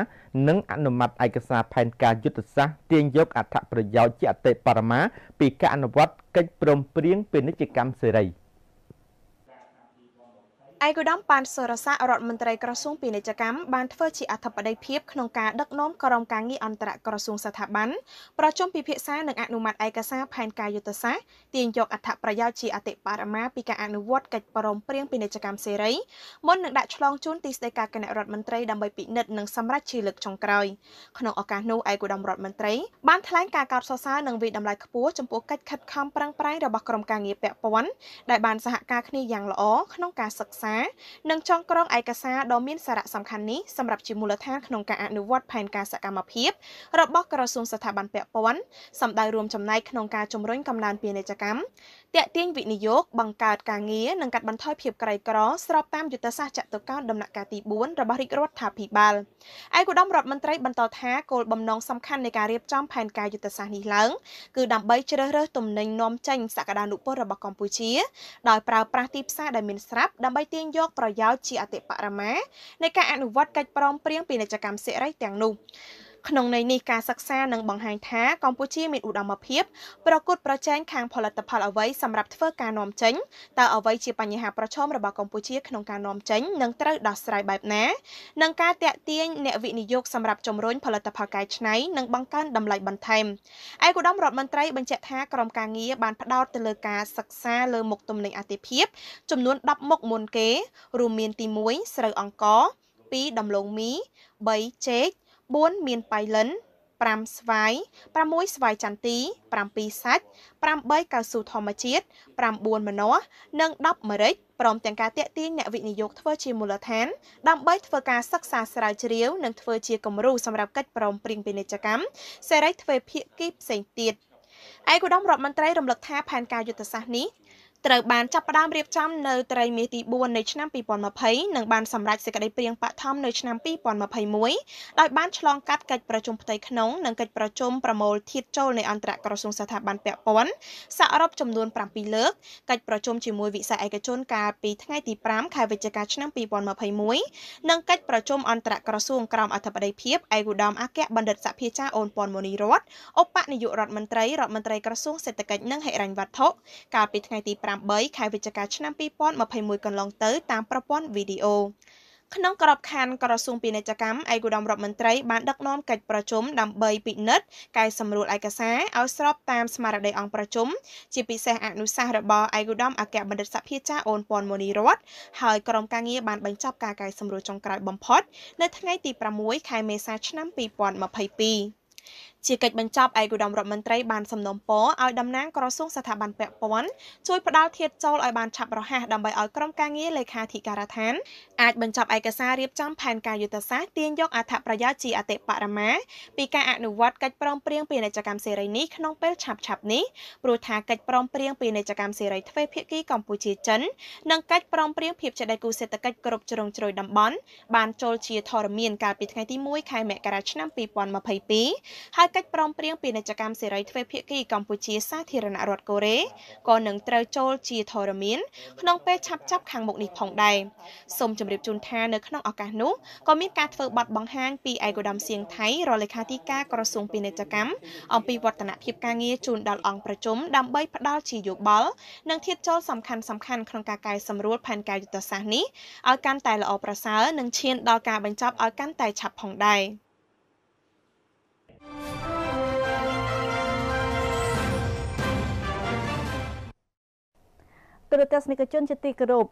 និងអនុម័តឯកសារផែនការយុទ្ធសាស្ត្រទាញយកអត្ថប្រយោជន៍ជាអតិបរមាពីការអនុវត្តកិច្ចព្រមព្រៀងពាណិជ្ជកម្មសេរី។ឯកឧត្តមប៉ានសុរស័ករដ្ឋមន្ត្រីក្រសួងពាណិជ្ជកម្មបានធ្វើជាអធិបតីភាពក្នុងការដឹកនាំក្រុមការងារអន្តរក្រសួងស្ថាប័នប្រជុំពិភាក្សានិងអនុម័តឯកសារផែនការយុទ្ធសាស្ត្រទាញយកអត្ថប្រយោជន៍ជាអតិបរមាពីការអនុវត្តកិច្ចប្រំព្រៀងពាណិជ្ជកម្មសេរីមុននឹងដាក់ឆ្លងជូនទីស្តីការគណៈរដ្ឋមន្ត្រីដើម្បីពិនិត្យនិងសម្រេចជាលើកចុងក្រោយក្នុងឱកាសនោះឯកឧត្តមរដ្ឋមន្ត្រីបានថ្លែងការកោតសរសើរនិងវិតម្លៃខ្ពស់ចំពោះកិច្ចខិតខំប្រឹងប្រែងរបស់ក្រុមការងារពាក់ព័ន្ធដែលបានសហការគ្នាយ៉ាងល្អក្នុងការសិក្សាសារនិងចងក្រងឯកសារដ៏មានសារៈសំខាន់នេះសម្រាប់ជាមូលដ្ឋានក្នុងការអនុវត្តផែនការសកម្មភាពរបស់ក្រសួងស្ថាប័នពាក់ព័ន្ធសម្ដៅរួមចំណែកក្នុងការជំរុញកំណើនពាណិជ្ជកម្មតាក់ទាញវិនិយោគបង្កើតការងារនិងកាត់បន្ថយភាពក្រីក្រស្របតាមយុទ្ធសាស្ត្រចតុកោណដំណាក់កាលទី4របស់រាជរដ្ឋាភិបាលឯកឧត្តមរដ្ឋមន្ត្រីបន្តថាគោលបំណងសំខាន់នៃការរៀបចំផែនការយុទ្ធសាស្ត្រនេះឡើងគឺដើម្បីជ្រើសរើសទំនិញនាំចេញសក្តានុពលរបស់កម្ពុជាដោយប្រើប្រាស់ទីផ្សារដែលមានស្រាប់ដើម្បីទាញយកប្រយោជន៍ជាអតិបរមានៃការអនុវត្តកិច្ចព្រមព្រៀងពាណិជ្ជកម្មសេរីទាំងនោះក្នុងន័យនេះការសិក្សានឹងបង្ហាញថាកម្ពុជាមានឧត្តមភាពប្រកួតប្រជែងខាងផលិតផលអ្វីសម្រាប់ធ្វើការនាំចេញតើអ្វីជាបញ្ហាប្រឈមរបស់កម្ពុជាក្នុងការនាំចេញនិងត្រូវដោះស្រាយបែបណានិងការតាក់ទាញអ្នកវិនិយោគសម្រាប់ជំរុញផលិតផលកែច្នៃនិងបង្កើនតម្លៃបន្ថែមឯកឧត្តមរដ្ឋមន្ត្រីបញ្ជាក់ថាក្រមការងារបានផ្ដោតទៅលើការសិក្សា លើមុខទំនិញអាទិភាពចំនួន10មុខមុនគេ រួមមានទី1ស្រូវអង្ករ2ដំឡូងមី3ចេក4មានប៉ៃលិន5ស្វាយ6ស្វាយចន្ទី7សាច់8កៅស៊ូធម្មជាតិ9ម្នាស់និង10ម្រេចព្រមទាំងការតេទៀងអ្នកវិនិយោគធ្វើជាមូលដ្ឋាន ដើម្បីធ្វើការសិក្សាស្រាវជ្រាវនិងធ្វើជាគំរូសម្រាប់កិច្ចប្រំព្រៀងពាណិជ្ជកម្មសេរីទ្វេភាគីផ្សេងទៀតឯកឧត្តមរដ្ឋមន្ត្រីរំលឹកថាផែនការយុទ្ធសាស្ត្រនេះត្រូវបានចាប់ផ្ដើមរៀបចំនៅត្រីមាសទី4នៃឆ្នាំ2020និងបានសម្រេចសេចក្តីព្រាងបឋមនៅឆ្នាំ2021ដោយបានឆ្លងកាត់កិច្ចប្រជុំផ្ទៃក្នុងនិងកិច្ចប្រជុំប្រមូលធាតចូលនៃអន្តរក្រសួងស្ថាប័នពាក់ព័ន្ធសរុបចំនួន7លើកកិច្ចប្រជុំជាមួយវិស័យឯកជនកាលពីថ្ងៃទី5ខែវិច្ឆិកាឆ្នាំ2021និងកិច្ចប្រជុំអន្តរក្រសួងក្រមអធិបតីភាពឯកឧត្តមអគ្គបណ្ឌិតសភាចាអូនពាន់មូនីរតឧបនាយករដ្ឋមន្ត្រីរដ្ឋមន្ត្រីក្រសួងសេដ្ឋកិច្ចនិងហិរញ្ញវត្ថុកាលពីថ្ងៃទី5 18ខែវិច្ឆិកាឆ្នាំ2021កន្លងទៅតាមប្រព័ន្ធវីដេអូក្នុងក្របខ័ណ្ឌក្រសួងពាណិជ្ជកម្មឯកឧត្តមរដ្ឋមន្ត្រី បានដឹកនាំកិច្ចប្រជុំដើម្បីពិនិត្យកែសម្រួលឯកសារឲ្យស្របតាមស្មារតីអង្គប្រជុំជាពិសេសអនុសាសន៍របស់ឯកឧត្តមអគ្គបណ្ឌិតសភាចារអូនពាន់មូនីរតហើយក្រុមការងារបានបញ្ចប់ការកែសម្រួលចុងក្រោយបំផុត នៅថ្ងៃទី6ខែមេសាឆ្នាំ2022ជាកិច្ចបញ្ចប់ឯកឧត្តមរដ្ឋមន្ត្រីបានសំណូមពរឲ្យតំណាងក្រសួងស្ថាប័នពាក់ព័ន្ធជួយផ្ដល់ធាតុចូលឲ្យបានឆាប់រហ័សដើម្បីឲ្យក្រុមការងារលេខាធិការដ្ឋានអាចបញ្ចប់ឯកសាររៀបចំផែនការយុទ្ធសាស្ត្រទាញយកអត្ថប្រយោជន៍ជាអតិបរមាពីការអនុវត្តកិច្ចព្រមព្រៀងពាណិជ្ជកម្មសេរីនេះក្នុងពេលឆាប់ឆាប់នេះព្រោះថាកិច្ចព្រមព្រៀងពាណិជ្ជកម្មសេរីទ្វេភាគីកម្ពុជាចិននិងកិច្ចព្រមព្រៀងភាពជាដៃគូសេដ្ឋកិច្ចគ្រប់ជ្រុងជ្រោយតំបន់បានចូលជាធរមានកាលពីថ្ងៃទី1ខែមករាឆ្នាំ2022ហើយកិច្ចព្រមព្រៀងពាណិជ្ជកម្មសេរីទ្វេភាគីកម្ពុជាសាធារណរដ្ឋកូរ៉េក៏នឹងត្រូវចូលជាធរមានក្នុងពេលឆាប់ចាប់ខាងមុខនេះផងដែរសូមជម្រាបជូនថានៅក្នុងឱកាសនោះក៏មានការធ្វើបទបង្ហាញពីឯកឧត្តមសៀងថៃរលេខាធិការក្រសួងពាណិជ្ជកម្មអំពីវឌ្ឍនភាពការងារជូនដល់អង្គប្រជុំដើម្បីផ្ដល់ជាយោបល់និងធាតចូលសំខាន់សំខាន់ក្នុងការកែសម្រួលផែនការយុទ្ធសាស្ត្រនេះឲ្យកាន់តែល្អប្រសើរនិងឈានដល់ការបញ្ចប់ឲ្យកាន់តែឆាប់ផងដែរ។ទូរទស្សនិកជនជាទីគោរព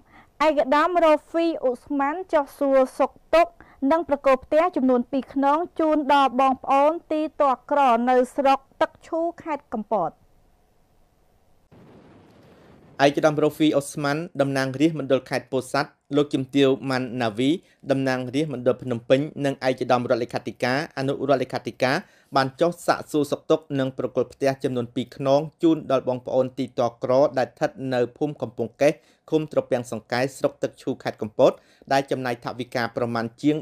ឯកឧត្តមរ៉ូហ្វីអ៊ូស្មានចោះសួរសុកទុក និងប្រកបផ្ទះចំនួន2ខ្នងជូនដល់បងប្អូន ទីតក្រ នៅស្រុក ទឹកឈូខេត្តកំពត។ឯកឧត្តមរ៉ូហ្វីអូស្ម៉ាន់តំណាងរាស្ត្រមណ្ឌលខេត្តពោធិ៍សាត់លោកជំទាវម៉ាន់ណាវីតំណាងរាស្ត្រមណ្ឌលភ្នំពេញនិងឯកឧត្តមរដ្ឋលេខាធិការអនុរដ្ឋលេខាធិការបានចុះសាកសួរសុខទុក្ខនិងប្រគល់ផ្ទះចំនួន2ខ្នងជូនដល់បងប្អូនទីតក្រដែលស្ថិតនៅភូមិកំពង់កេះឃុំត្រពាំងសង្កែស្រុកទឹកឈូខេត្តកំពតដែលចំណាយថវិកាប្រមាណជាង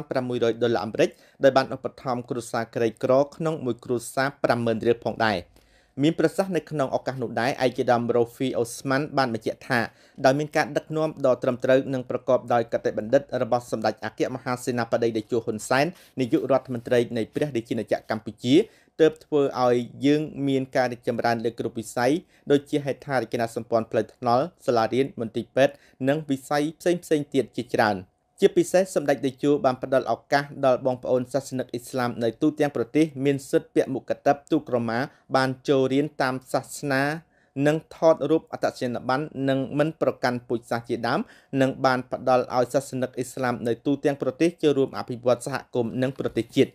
4500ដុល្លារអាមេរិកដែលបានឧបត្ថម្ភគ្រួសារក្រីក្រក្នុងមួយគ្រួសារ50000រៀលផងដែរ។មានប្រសាសន៍នៅក្នុងឱកាសនោះដែរឯកឧត្តមរ៉ូហ្វីអូស្ម៉ាន់បានបញ្ជាក់ថាដោយមានការដឹកនាំដ៏ត្រឹមត្រូវនិងប្រកបដោយកតេបណ្ឌិតរបស់សម្ដេចអគ្គមហាសេនាបតីតេជោហ៊ុនសែននាយករដ្ឋមន្ត្រីនៃព្រះរាជាណាចក្រកម្ពុជាទើបធ្វើឲ្យយើងមានការរីកចម្រើនលើគ្រប់វិស័យដូចជាហេដ្ឋារចនាសម្ព័ន្ធផ្លូវថ្នល់សាលារៀនមន្ទីរពេទ្យនិងវិស័យផ្សេងៗទៀតជាច្រើនជាពិសេសសម្ដេចតេជោបានផ្ដល់ឱកាសដល់បងប្អូនសាសនិកអ៊ីស្លាមនៅទូទាំងប្រទេសមានសិទ្ធិពាក់មុខកតបទូក្រមា បានចូលរៀនតាមសាសនានិងថតរូបអត្តសញ្ញាណប័ណ្ណនិងមិនប្រកាន់ពូជសាសន៍ជាដើមនិង បានផ្ដល់ឲ្យសាសនិកអ៊ីស្លាមនៅទូទាំងប្រទេសចូលរួមអភិវឌ្ឍសហគមន៍និងប្រទេសជាតិ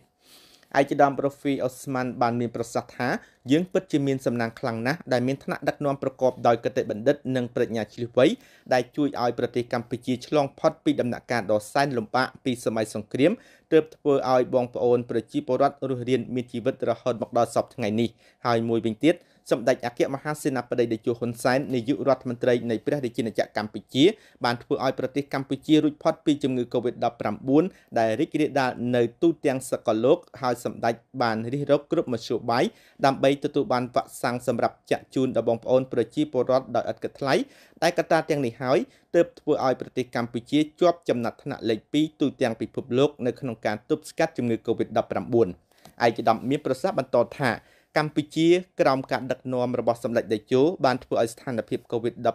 ឯកឧត្តមប្រូហ្វីអូស្មានបានមានប្រសាសន៍ថាយើងពិតជាមានសំណាងខ្លាំងណាស់ដែលមានថ្នាក់ដឹកនាំប្រកបដោយគតិបណ្ឌិតនិងប្រាជ្ញាឈ្លាសវៃដែលជួយឲ្យប្រទេសកម្ពុជាឆ្លងផុតពីដំណាក់កាលដ៏សែនលំបាកពីសម័យសង្គ្រាមទើបធ្វើឲ្យបងប្អូនប្រជាពលរដ្ឋរស់រានមានជីវិតរហូតមកដល់សពថ្ងៃនេះហើយមួយវិញទៀតសម្ដេចអគ្គមហាសេនាបតីតេជោហ៊ុនសែននាយករដ្ឋមន្ត្រីនៃព្រះរាជាណាចក្រកម្ពុជាបានធ្វើឲ្យប្រទេសកម្ពុជារួចផុតពីជំងឺ Covid-19 ដែលរីករាលដាលនៅទូទាំងសកលលោកហើយសម្ដេចបានរិះរកគ្រប់មធ្យោបាយដើម្បីទទួលបានវ៉ាក់សាំងសម្រាប់ចាក់ជូនដល់បងប្អូនប្រជាពលរដ្ឋដោយឥតគិតថ្លៃតែកត្តាទាំងនេះហើយទើបធ្វើឲ្យប្រទេសកម្ពុជាជាប់ចំណាត់ថ្នាក់លេខ2ទូទាំងពិភពលោកនៅក្នុងការទប់ស្កាត់ជំងឺ Covid-19 ឯកឧត្តមមានប្រសាសន៍បន្តថាកម្ពុជាក្រោមការដឹកនាំរបស់សម្ដេចតេជោបានធ្វើឲ្យស្ថានភាព COVID-19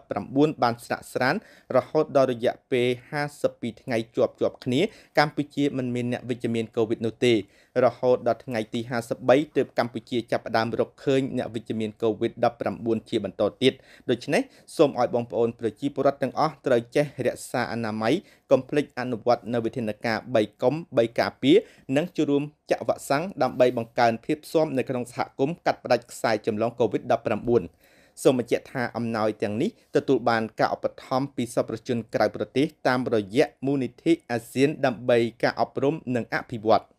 បានស្រាក់ស្រានរហូតដល់រយៈពេល52ថ្ងៃជាប់ជាប់គ្នាកម្ពុជាមិនមានអ្នកវិជ្ជមាន COVID នោះទេ រហូតដល់ថ្ងៃទី53ទើបកម្ពុជាចាប់ផ្ដើមរកឃើញអ្នកវិជ្ជមាន COVID-19 ជាបន្តទៀតដូច្នេះសូមឲ្យបងប្អូនប្រជាពលរដ្ឋទាំងអស់ត្រូវចេះរក្សាអនាម័យកុំភ្លេចអនុវត្តនៅវិធានការ3កុំ3ការពារនិងចូលរួមចាក់វ៉ាក់សាំងដើម្បីបង្កើនភាពស៊ាំនៅក្នុងសហគមន៍កាត់ផ្តាច់ខ្សែចម្លង COVID-19 សូមបញ្ជាក់ថាអំណោយទាំងនេះទទួលបានការឧបត្ថម្ភពីសប្បុរសជន ក្រៅប្រទេសតាមរយៈមូលនិធិអាស៊ានដើម្បីការអប់រំនិងអភិវឌ្ឍន៍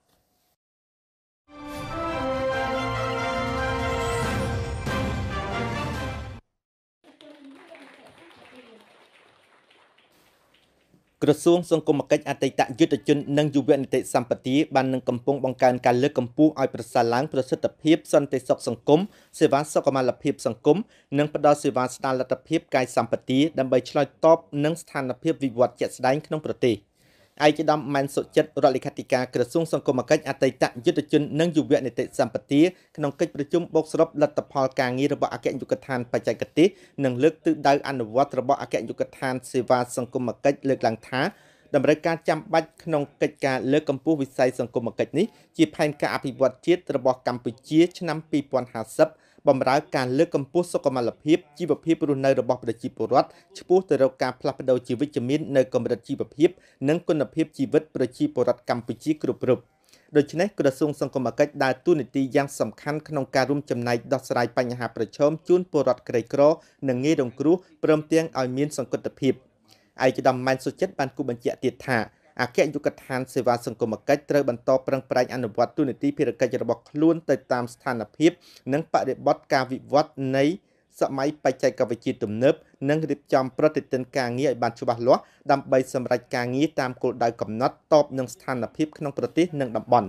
ក្រសួងសង្គមគិច្ចអតីតយុទ្ធជននិងយុវនីតិសម្បទាបាននឹងកំពុងបង្កើនការលើកកម្ពស់ឲ្យប្រសើរឡើងប្រសិទ្ធភាពសន្តិសុខសង្គមសេវាសុខុមាលភាពសង្គមនិងផ្តល់សេវាស្ដារលទ្ធភាពកាយសម្បទាដើម្បីឆ្លើយតបនឹងស្ថានភាពវិវត្តជាក់ស្តែងក្នុងប្រទេស។ឯកឧត្តមម៉ែនសុចិត្តរដ្ឋលេខាធិការក្រសួងសង្គមគិច្ចអតីតយុទ្ធជននិងយុវនីតិសម្បទាក្នុងកិច្ចប្រជុំបូកសរុបលទ្ធផលការងាររបស់អគ្គនាយកដ្ឋានបច្ចេកទេសនិងលើកទិសដៅអនុវត្តរបស់អគ្គនាយកដ្ឋានសេវាសង្គមគិច្ចលើកឡើងថាតម្រូវការចាំបាច់ក្នុងកិច្ចការលើកកម្ពស់វិស័យសង្គមគិច្ចនេះជាផែនការអភិវឌ្ឍជាតិរបស់កម្ពុជាឆ្នាំ2050បំរើការលើកកម្ពស់សុខុមាលភាពជីវភាពរស់នៅរបស់ប្រជាពលរដ្ឋឆ្ពោះទៅរកការផ្លាស់ប្តូរជីវវិជ្ជមាននៅកម្រិតជីវភាព និងគុណភាពជីវិតប្រជាពលរដ្ឋកម្ពុជាគ្រប់រូបដូច្នេះក្រសួងសង្គមគិច្ចដើរតួនាទីយ៉ាងសំខាន់ក្នុងការរួមចំណែកដោះស្រាយបញ្ហាប្រឈមជូនពលរដ្ឋក្រីក្រនិងងាយរងគ្រោះព្រមទាំងឲ្យមានសង្គតិភាពឯកឧត្តមម៉ែនសុចិតបានគូបញ្ជាក់ទៀតថាអគ្គយុគដ្ឋានសេវាសង្គមកិច្ចត្រូវបន្តប្រឹងប្រែងអនុវត្តទូនីតិភារកិច្ចរបស់ខ្លួនទៅតាមស្ថានភាពនិងបរិបទការវិវត្តនៃសម័យបច្ចេកវិទ្យាទំនើបនិងរៀបចំប្រតិទិនការងារឲ្យបានច្បាស់លាស់ដើម្បីសម្រេចការងារតាមគោលដៅកំណត់តបនឹងស្ថានភាពក្នុងប្រទេសនិងតំបន់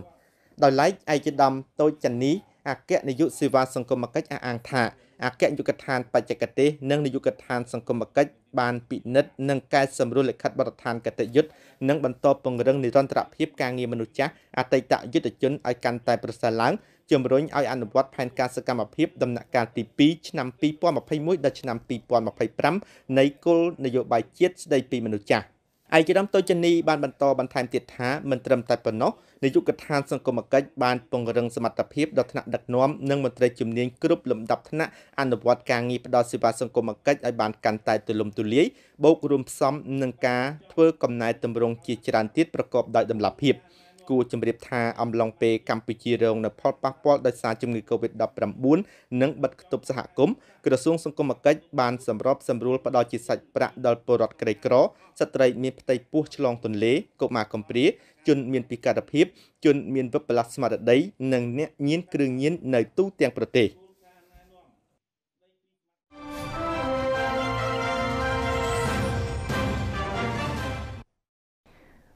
ដោយឡែកឯកឧត្តមតូចចន្ទនីអគ្គនាយកសេវាសង្គមកិច្ចអះអាងថាអគ្គនាយកដ្ឋានបច្ចេកទេសនិងនាយកដ្ឋានសង្គមគិច្ចបានពិនិត្យនិងកែសម្រួលលិខិតបទដ្ឋានគតិយុត្តនិងបន្តពង្រឹងនិរន្តរភាពការងារមនុស្សចាស់អតីតយុទ្ធជនឲ្យកាន់តែប្រសើរឡើងជំរុញឲ្យអនុវត្តផែនការសកម្មភាពដំណាក់កាលទី2ឆ្នាំ2021ដល់ឆ្នាំ2025នៃគោលនយោបាយជាតិស្តីពីមនុស្សចាស់ឯកឧត្តមតូចនីបានបន្តបន្ថែមទៀតថាមិនត្រឹមតែប៉ុណ្ណោះនាយកដ្ឋានសង្គមគិច្ចបានពង្រឹងសមត្ថភាពដល់ថ្នាក់ដឹកនាំ និងមន្ត្រីជំនាញគ្រប់លំដាប់ថ្នាក់អនុវត្តការងារផ្ដល់សេវាសង្គមគិច្ចឲ្យបានកាន់តែទូលំទូលាយបូករួមផ្សំនឹងការធ្វើកំណែតម្រង់ជាច្រើនទៀតប្រកបដោយតម្លាភាព។គួរជម្រាបថាអំឡុងពេលកម្ពុជារងនូវផលប៉ះពាល់ដោយសារជំងឺ Covid-19 និងបិទគប់សហគមន៍ក្រសួងសង្គមគិច្ចបានសម្របសម្រួលផ្ដល់ជាសាច់ប្រាក់ដល់ពលរដ្ឋក្រីក្រស្ត្រីមានផ្ទៃពោះឆ្លងទន្លេកុមារកំព្រាជនមានពិការភាពជនមានវិបលាសស្មារតីនិងអ្នកញៀនគ្រឿងញៀននៅទូទាំងប្រទេស។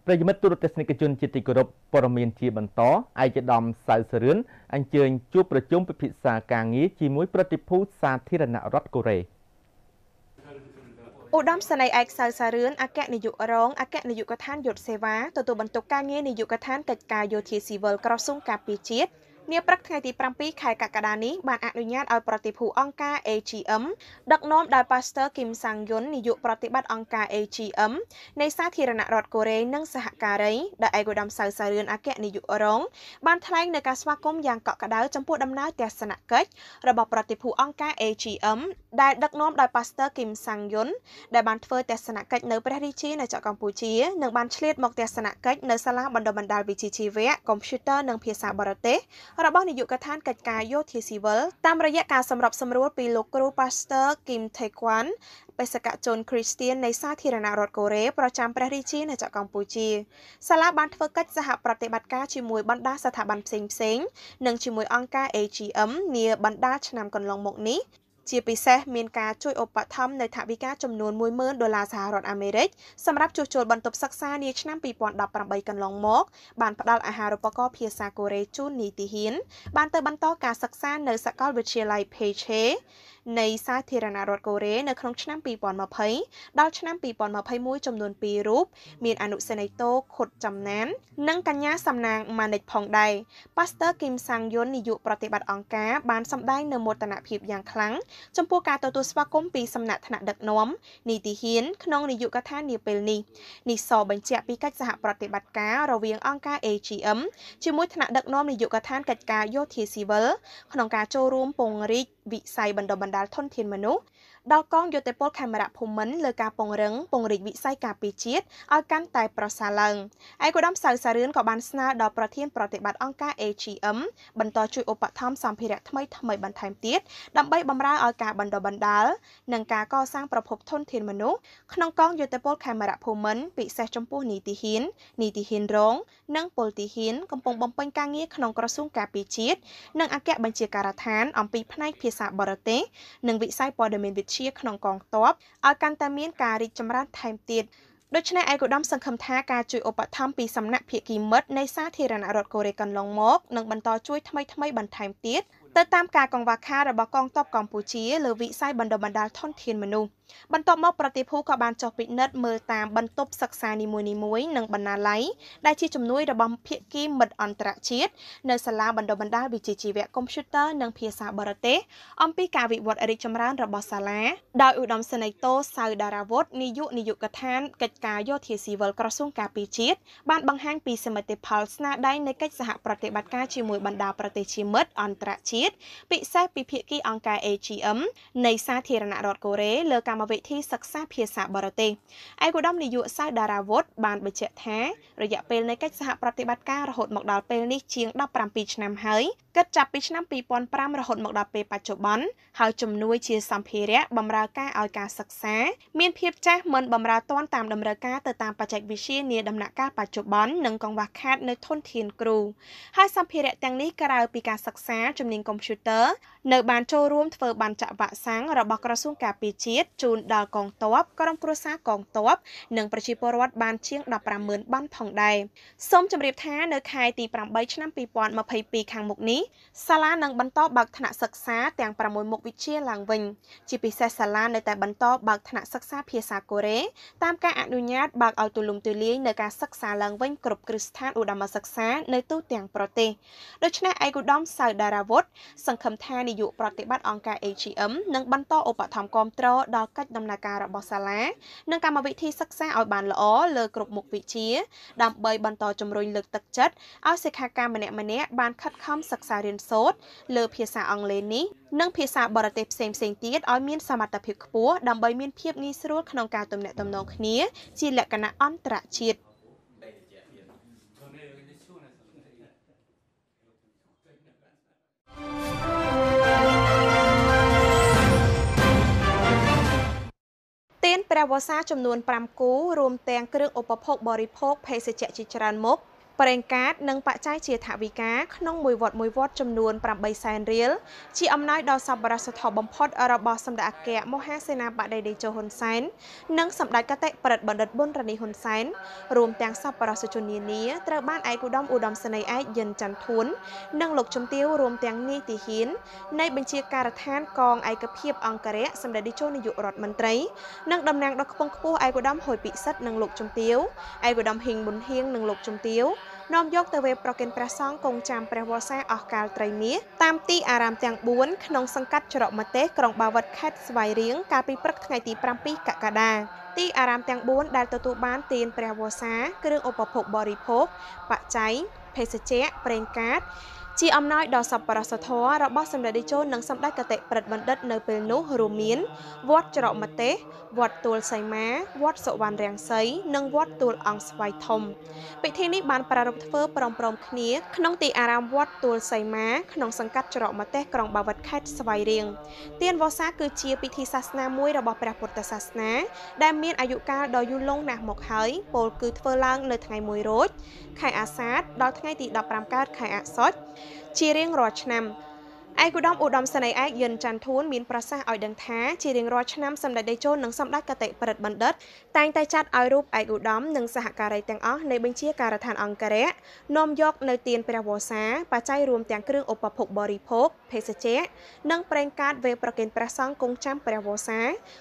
ប្រិយមិត្តទូរទស្សនិកជនជាទីគោរពព័ត៌មានជាបន្តឯកឧត្តមសៅសរឿនអញ្ជើញជួបប្រជុំពិភាក្សាការងារជាមួយប្រតិភូសាធារណរដ្ឋកូរ៉េឧត្តមសេនីយ៍ឯកសៅសារឿនអគ្គនាយករងអគ្គនាយកដ្ឋានយុទ្ធសេវាទទួលបន្ទុកការងារនាយកដ្ឋានកិច្ចការយោធាស៊ីវិលក្រសួងការពារជាតិនាព្រឹកថ្ងៃទី7ខែកក្កដានេះបានអនុញ្ញាតឲ្យប្រតិភូអង្គការ AGM ដឹកនាំដោយ Pastor Kim Sang Yun នាយកប្រតិបត្តិអង្គការ AGM នៃសាធារណរដ្ឋកូរ៉េនិងសហការីដោយឯកឧត្តមសៅសារឿនអគ្គនាយករង បានថ្លែងនៅការស្វាគមន៍យ៉ាងកក់ក្ដៅចំពោះដំណើរទស្សនកិច្ចរបស់ប្រតិភូអង្គការ AGM ដែលដឹកនាំដោយ Pastor Kim Sang Yun ដែលបានធ្វើទស្សនកិច្ចនៅព្រះរាជាណាចក្រកម្ពុជានិងបានឆ្លៀតមកទស្សនកិច្ចនៅសាលាបណ្ដុះបណ្ដាលវិជ្ជាជីវៈកុំព្យូទ័រនិងភាសាបរទេសរបស់នាយកដ្ឋានកិច្ចការយោធាស៊ីវិលតាមរយៈការសម្របសម្រួលពីលោកគ្រូ Pastor Kim Tae-kwan បេសកជនគ្រីស្ទាននៃសាធារណរដ្ឋកូរ៉េប្រចាំព្រះរាជាណាចក្រកម្ពុជាសាលាបានធ្វើកិច្ចសហប្រតិបត្តិការជាមួយបណ្ដាស្ថាប័នផ្សេងៗនិងជាមួយអង្គការ AGM នាបណ្ដាឆ្នាំកន្លងមកនេះជាពិសេសមានការជួយឧបត្ថម្ភនៅថវិកាចំនួន10,000ដុល្លារសហរដ្ឋអាមេរិកសម្រាប់ជួសជុលបន្ទប់សិក្សានាឆ្នាំ2018កន្លងមកបានផ្ដល់អាហារូបករណ៍ភាសាកូរ៉េជូននីតិហ៊ានបានទៅបន្តការសិក្សានៅសាកលវិទ្យាល័យ Peche នៃសាធារណរដ្ឋកូរ៉េនៅក្នុងឆ្នាំ2020ដល់ឆ្នាំ2021ចំនួន2រូបមានអនុសេនីយ៍តូខុតចំណាន និងកញ្ញាសំណាងម៉ានិច ផងដែរប៉ាស្ទ័រគឹមសាំងយុននាយកប្រតិបត្តិអង្គការបានសម្ដែងនៅមោទនភាពយ៉ាងខ្លាំងចំពោះការទទួលស្វាគមន៍ពីសំណាក់ថ្នាក់ដឹកនាំនីតិហ៊ានក្នុងនយុកថានាពេលនេះនេះសបញ្ជាក់ពីកិច្ចសហប្រតិបត្តិការរវាងអង្គការ AGM ជាមួយថ្នាក់ដឹកនាំនយុកថាកិច្ចការយោធាស៊ីវិលក្នុងការចូលរួមពង្រីកវិស័យបណ្ដុះបណ្ដាលធនធានមនុស្សដល់កងយោធពលខេមរៈភូមិន្ទលើការពង្រឹងពង្រីកវិស័យការពារជាតិឲ្យកាន់តែប្រសើរឡើងឯកឧត្តមសៅសារឿនក៏បានស្នើដល់ប្រធានប្រតិបត្តិអង្គការ AGM បន្តជួយឧបត្ថម្ភសម្ភារៈថ្មីថ្មីបន្ថែមទៀតដើម្បីបម្រើឲ្យការបណ្ដុះបណ្ដាលនិងការកសាងប្រភពធនធានមនុស្សក្នុងកងយោធពលខេមរៈភូមិន្ទពិសេសចំពោះនីតិហ៊ាននីតិហ៊ានរងនិងពលតិហ៊ានកំពុងបំពេញការងារ ក្នុងក្រសួង ការពារជាតិនិងអគ្គបញ្ជាការដ្ឋានអំពីផ្នែកភាសាបរទេសនិងវិស័យព័ត៌មានវិទ្យាជាក្នុងកងទ័ពឲ្យកាន់តែមានការរីកចម្រើនថែមទៀតដូច្នេះឯកឧត្តមសង្ឃឹមថាការជួយឧបត្ថម្ភពីសំណាក់ភាគីមិត្តនៃសាធារណរដ្ឋកូរ៉េកន្លងមកនឹងបន្តជួយថ្មីថ្មីបន្ថែមទៀតទៅតាមការកង្វះខាតរបស់កងទ័ពកម្ពុជាលើវិស័យបណ្ដុះបណ្ដាលធនធានមនុស្សបន្ទាប់មកប្រតិភូក៏បានចុះពិនិត្យមើលតាមបន្ទប់សិក្សានីមួយៗនិងបណ្ណាល័យដែលជាជំនួយរបស់ភាគីមិត្តអន្តរជាតិនៅសាលាបណ្ដុះបណ្ដាលវិជ្ជាជីវៈកុំព្យូទ័រនិងភាសាបរទេសអំពីការវិវត្តរីកចម្រើនរបស់សាលាដោយឧត្តមសេនីយ៍តូសៅដារាវុធនាយកនាយកដ្ឋានកិច្ចការយោធាស៊ីវិលក្រសួងការពារជាតិបានបង្ហាញពីសមិទ្ធផលស្នាដៃនៃកិច្ចសហប្រតិបត្តិការជាមួយបណ្ដាប្រទេសជាមិត្តអន្តរជាតិពិសេសពីភាគីអង្គការ AGM នៃសាធារណរដ្ឋកូរ៉េលើកម្មកម្មវិធីសិក្សា ភាសាបរទេសឯកឧត្តមនាយកសៅដារាវុធបានបញ្ជាក់ថារយៈពេលនៃកិច្ចសហប្រតិបត្តិការរហូតមកដល់ពេលនេះជាង17ឆ្នាំហើយគិតចាប់ពីឆ្នាំ2005រហូតមកដល់ពេលបច្ចុប្បន្នហើយជំនួយជាសម្ភារៈបម្រើការឲ្យការសិក្សា មានភាពចាស់មិនបម្រើទាន់តាមតម្រូវការទៅតាមបច្ចេកវិទ្យានាដំណាក់កាលបច្ចុប្បន្ននិងកង្វះខាតនៅធនធានគ្រូហើយសម្ភារៈទាំងនេះក្រៅពីការសិក្សាជំនាញកុំព្យូទ័រនៅបានចូលរួមធ្វើបានចាក់វ៉ាក់សាំងរបស់ក្រសួងការពារជាតិជនដល់កងទ័ពក្រុមគ្រួសារកងទ័ពនិងប្រជាពលរដ្ឋបាន ជាង150,000ប័ណ្ណផងដែរសូមជម្រាបថា នៅខែទី8ឆ្នាំ2022ខាងមុខនេះសាលានឹងបន្តបើកថ្នាក់សិក្សាទាំង6មុខវិជ្ជា ឡើងវិញជាពិសេសសាលានៅតែបន្តបើកថ្នាក់សិក្សាភាសាកូរ៉េតាមការអនុញ្ញាតបើកឲ្យទូលំទូលាយនៅការសិក្សាឡើងវិញគ្រប់គ្រឹះស្ថានឧត្តមសិក្សា នៅទូទាំងប្រទេសដូច្នេះឯកឧត្តមសៅដារាវុធសង្ឃឹមថានាយកប្រតិបត្តិអង្គការ AGM នឹងបន្តឧបត្ថម្ភគាំទ្រដល់កិច្ចដំណើរការរបស់សាលានិងកម្មវិធីសិក្សាឲ្យបានល្អលើគ្រប់មុខវិជ្ជាដើម្បីបន្តជំរុញលើកទឹកចិត្តឲ្យសិក្ខាកាមម្នាក់ៗបានខិតខំសិក្សារៀនសូត្រលើភាសាអង់គ្លេសនេះនិងភាសាបរទេសផ្សេងៗទៀតឲ្យមានសមត្ថភាពខ្ពស់ដើម្បីមានភាពងាយស្រួលក្នុងការទំនាក់ទំនងគ្នាជាលក្ខណៈអន្តរជាតិព្រះវស្សាចំនួន5គូរួមទាំងគ្រឿងឧបភោគបរិភោគភេសជ្ជៈជាច្រើនមុខប្រេងកាតនិងបច្ច័យជាថវិកាក្នុងមួយវត្តមួយវត្តចំនួន8សែនរៀលជាអំណោយដល់សប្បុរសធម៌បំផុត របស់សម្ដេចអគ្គមហាសេនាបតីតេជោហ៊ុនសែននិងសម្ដេចកតេប្រិទ្ធបណ្ឌិតប៊ុនរនីហ៊ុនសែនរួមទាំង សប្បុរសជននានាត្រូវបានឯកឧត្តមឧត្តមសេនីយ៍ឯកយិនច័ន្ទធួននិងលោកជំទាវរួមទាំងនាយទាហាននៃបញ្ជាការដ្ឋានកងឯកភាព អង្គរៈសម្ដេចតេជោនាយករដ្ឋមន្ត្រីនិងតំណាងដល់ខ្ពងខ្ពស់ឯកឧត្តមហួយពិសិដ្ឋនិងលោកជំទាវឯកឧត្តមហ៊ីងប៊ុនហៀងនិងលោកជំទាវនាំយកទៅវេប្រគិនព្រះសង្ឃគង់ចាំព្រះវស្សាអស់កាលត្រីមាសតាមទីអារាមទាំង4ក្នុងសង្កាត់ច្រកមកទេសក្រុងបាវិតខេត្តស្វាយរៀងកាលពីព្រឹកថ្ងៃទី7កក្កដា ទីអារាមទាំង4ដែលទទួលបានទានព្រះវស្សាគ្រឿងឧបភោគបរិភោគបច្ច័យភេសជ្ជៈប្រេងកាតជាអំណោយដ៏សប្បុរសធម៌របស់សម្ដេចតេជោនិងសម្ដេចកតិប្រិទ្ធបណ្ឌិតនៅពេលនោះរួមមានវត្តច្រកមទេសវត្តទួលសីមាវត្តសុវណ្ណរាំងសីនិងវត្តទួលអង្គស្វាយធំពិធីនេះបានប្រារព្ធធ្វើប្រំប្រំគ្នាក្នុងទីអារាមវត្តទួលសីមាក្នុងសង្កាត់ច្រកមទេសក្រុងបាវិតខេត្តស្វាយរៀងទានវស្សាគឺជាពិធីសាសនាមួយរបស់ព្រះពុទ្ធសាសនា ដែលមានអាយុកាលដ៏យូរលង់ណាស់មកហើយពោលគឺធ្វើឡើងនៅថ្ងៃ1រោចខែអាសាឍដល់ថ្ងៃទី15កើតខែអស្សុជ Ciring Rochnem ឯកឧត្តមឧត្តមសេនីយ៍ឯកយិនច័ន្ទធួនមានប្រសាសន៍ឲ្យដឹងថាជារៀងរាល់ឆ្នាំសម្ដេចតេជោនិងសម្ដេចកតេប្រិទ្ធបណ្ឌិតតែងតែចាត់ឲ្យរូបឯកឧត្តមនិងសហការីទាំងអស់នៃបញ្ជាការដ្ឋានអង្គរៈនាំយកនៅទានព្រះវស្សាបច្ច័យរួមទាំងគ្រឿងឧបភោគបរិភោគភេសជ្ជៈនិងប្រេងកាតវេប្រគិនព្រះសង្ឃគង់ចាំព្រះវស្សា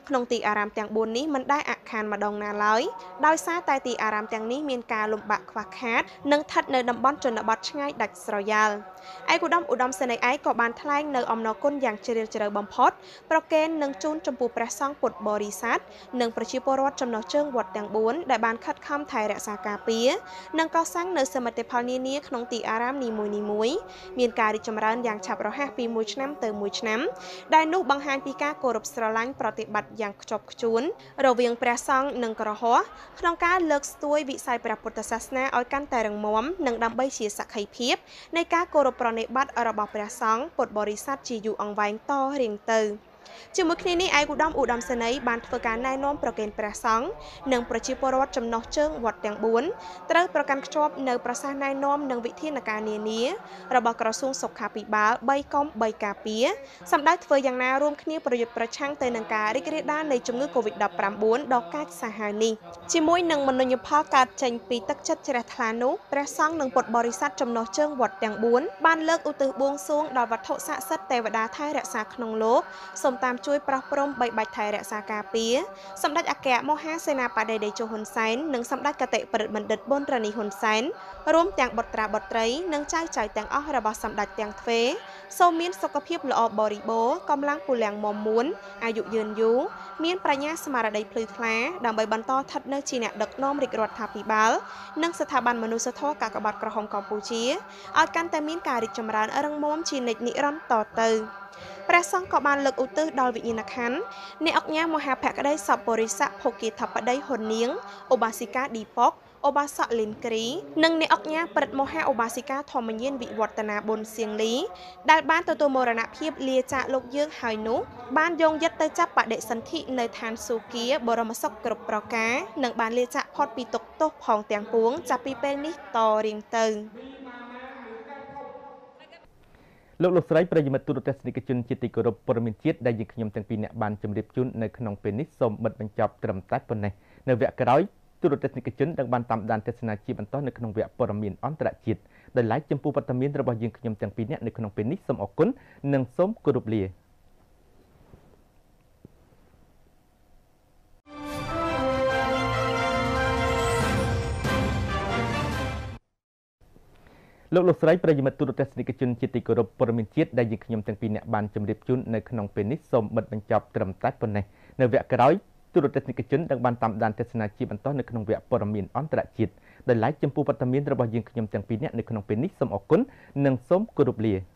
ក្នុងទីអារាម ទាំង4នេះមិនដែលអខានម្ដងណាឡើយដោយសារតែទីអារាមទាំងនេះមានការលំបាកខ្វះខាត និងស្ថិតនៅតំបន់ជនបទឆ្ងាយដាច់ស្រយាលឯកឧត្តមឧត្តមសេនីយ៍ឯកក៏បានថ្ថ្លែងនៅអំណរគុណយ៉ាងជ្រាលជ្រៅបំផុត ប្រគេននឹងជូនចំពោះព្រះសង្ឃពុទ្ធបរិស័ទនិងប្រជាពលរដ្ឋចំណុះជើងវត្តទាំង4ដែលបានខិតខំថែរក្សាការពារនិងកសាងនៅសមិទ្ធផលនានាក្នុងទីអារាមនីមួយៗមានការរីកចម្រើនយ៉ាងឆាប់រហ័សពីមួយឆ្នាំទៅមួយឆ្នាំ ដែលនោះបង្ហាញពីការគោរពស្រឡាញ់ប្រតិបត្តិយ៉ាងខ្ជាប់ខ្ជួនរវាងព្រះសង្ឃនិងក្រហមក្នុងការលើកស្ទួយវិស័យព្រះពុទ្ធសាសនាឲ្យកាន់តែរឹងមាំនិងដើម្បីជាសក្ខីភាពនៃការគោរពប្រណិប័តរបស់ព្រះសង្ឃពុទ្ធបរិស័ទជាយូរអង្វែងតរៀងទៅ។ជាមួយគ្នានេះឯកឧត្តមឧត្តមសេនីយ៍បានធ្វើការណែនាំប្រគេនព្រះសង្ឃនិងប្រជាពលរដ្ឋចំណុះជើងវត្តទាំង4ត្រូវប្រកាន់ខ្ជាប់នៅប្រសាសន៍ណែនាំនិងវិធានការនានារបស់ក្រសួងសុខាភិបាល3កុំ3ការពារសម្ដៅធ្វើយ៉ាងណារួមគ្នាប្រយុទ្ធប្រឆាំងទៅនឹងការរីករាលដាលនៃជំងឺ Covid-19 ដ៏កាចសាហាវនេះជាមួយនឹងមន្ទិញផលកើតចេញពីទឹកចិត្តជ្រះថ្លានោះព្រះសង្ឃនិងពុទ្ធបរិស័ទចំណុះជើងវត្តទាំង4បានលើកឧទ្ទិសបួងសួងដល់វត្ថុស័ក្តិសិទ្ធិទេវតាថែរក្សាក្នុងលោកសូមតាមជួយប្រោះព្រំបីបាច់ថែរក្សាការពារសម្ដេចអគ្គមហាសេនាបតីតេជោហ៊ុនសែននិងសម្ដេចកតិប្រិទ្ធបណ្ឌិតប៊ុនរ៉ានីហ៊ុនសែនរួមទាំងបុត្រាបុត្រីនិងចៅចៅទាំងអស់របស់សម្ដេចទាំងទ្វេសូមមានសុខភាពល្អបរិបូរណ៍កម្លាំងពលំមមមួនអាយុយឺនយូរមានប្រាជ្ញាស្មារតីភ្លឺថ្លាដើម្បីបន្តស្ថិតនៅជាអ្នកដឹកនាំរាជរដ្ឋាភិបាលនិងស្ថាប័នមនុស្សធម៌កាកបាទក្រហមកម្ពុជាឲ្យកាន់តែមានការរីកចម្រើនរឹងមាំជានិច្ចនិរន្តរ៍តទៅ។ព្រះសង្ឃក៏បានលើកឧទ្ទិសដល់វិញ្ញាណក្ខន្ធអ្នកអគ្គញាមហាភក្តីសពរិស័កភគិធបតីហ៊ុននាងឧបាសិកាឌីប៉ុកឧបាសកលិនគ្រីនិងអ្នកអគ្គញាប្រិទ្ធមហាឧបាសិកាធម្មញានវិវត្តនាប៊ុនសៀងលីដែលបានទទួលមរណភាពលាចាកលោក យើងហើយនោះ បានយងយិតទៅចាប់បដិសន្ធិនៅឋានសូគាបរមសុខគ្រប់ប្រការនិង បានលាចាកផុតពីទុក្ខទោសផងទាំងពួងចាប់ពីពេលនេះតរៀងទៅលោកលោកស្រីប្រិយមិត្តទូរទស្សនិកជនជាទីគោរពព័ត៌មានជាតិដែលយើងខ្ញុំទាំងពីរអ្នកបានជម្រាបជូននៅក្នុងពេលនេះសូមបិទបញ្ចប់ត្រឹមតែប៉ុណ្ណេះនៅវគ្គក្រោយទូរទស្សនិកជននឹងបានតាមដានទស្សនាជាបន្តនៅក្នុងវគ្គព័ត៌មានអន្តរជាតិដោយឡែកចំពោះវត្តមានរបស់យើងខ្ញុំទាំងពីរអ្នកនៅក្នុងពេលនេះសូមអរគុណនិងសូមគោរពលាលោកលោកស្រីប្រិយមិត្តទូរទស្សនិកជនជាទីគោរពព័ត៌មានជាតិដែលយើងខ្ញុំទាំងពីរអ្នកបានជម្រាបជូននៅក្នុងពេលនេះសូមបិទបញ្ចប់ត្រឹមតែប៉ុណ្ណេះនៅវគ្គក្រោយទូរទស្សនិកជននឹងបានតាមដានទស្សនាជាបន្តនៅក្នុងវគ្គព័ត៌មានអន្តរជាតិដែលឡាយចំពោះវត្តមានរបស់យើងខ្ញុំទាំងពីរអ្នកនៅក្នុងពេលនេះសូមអរគុណនិងសូមគោរពលា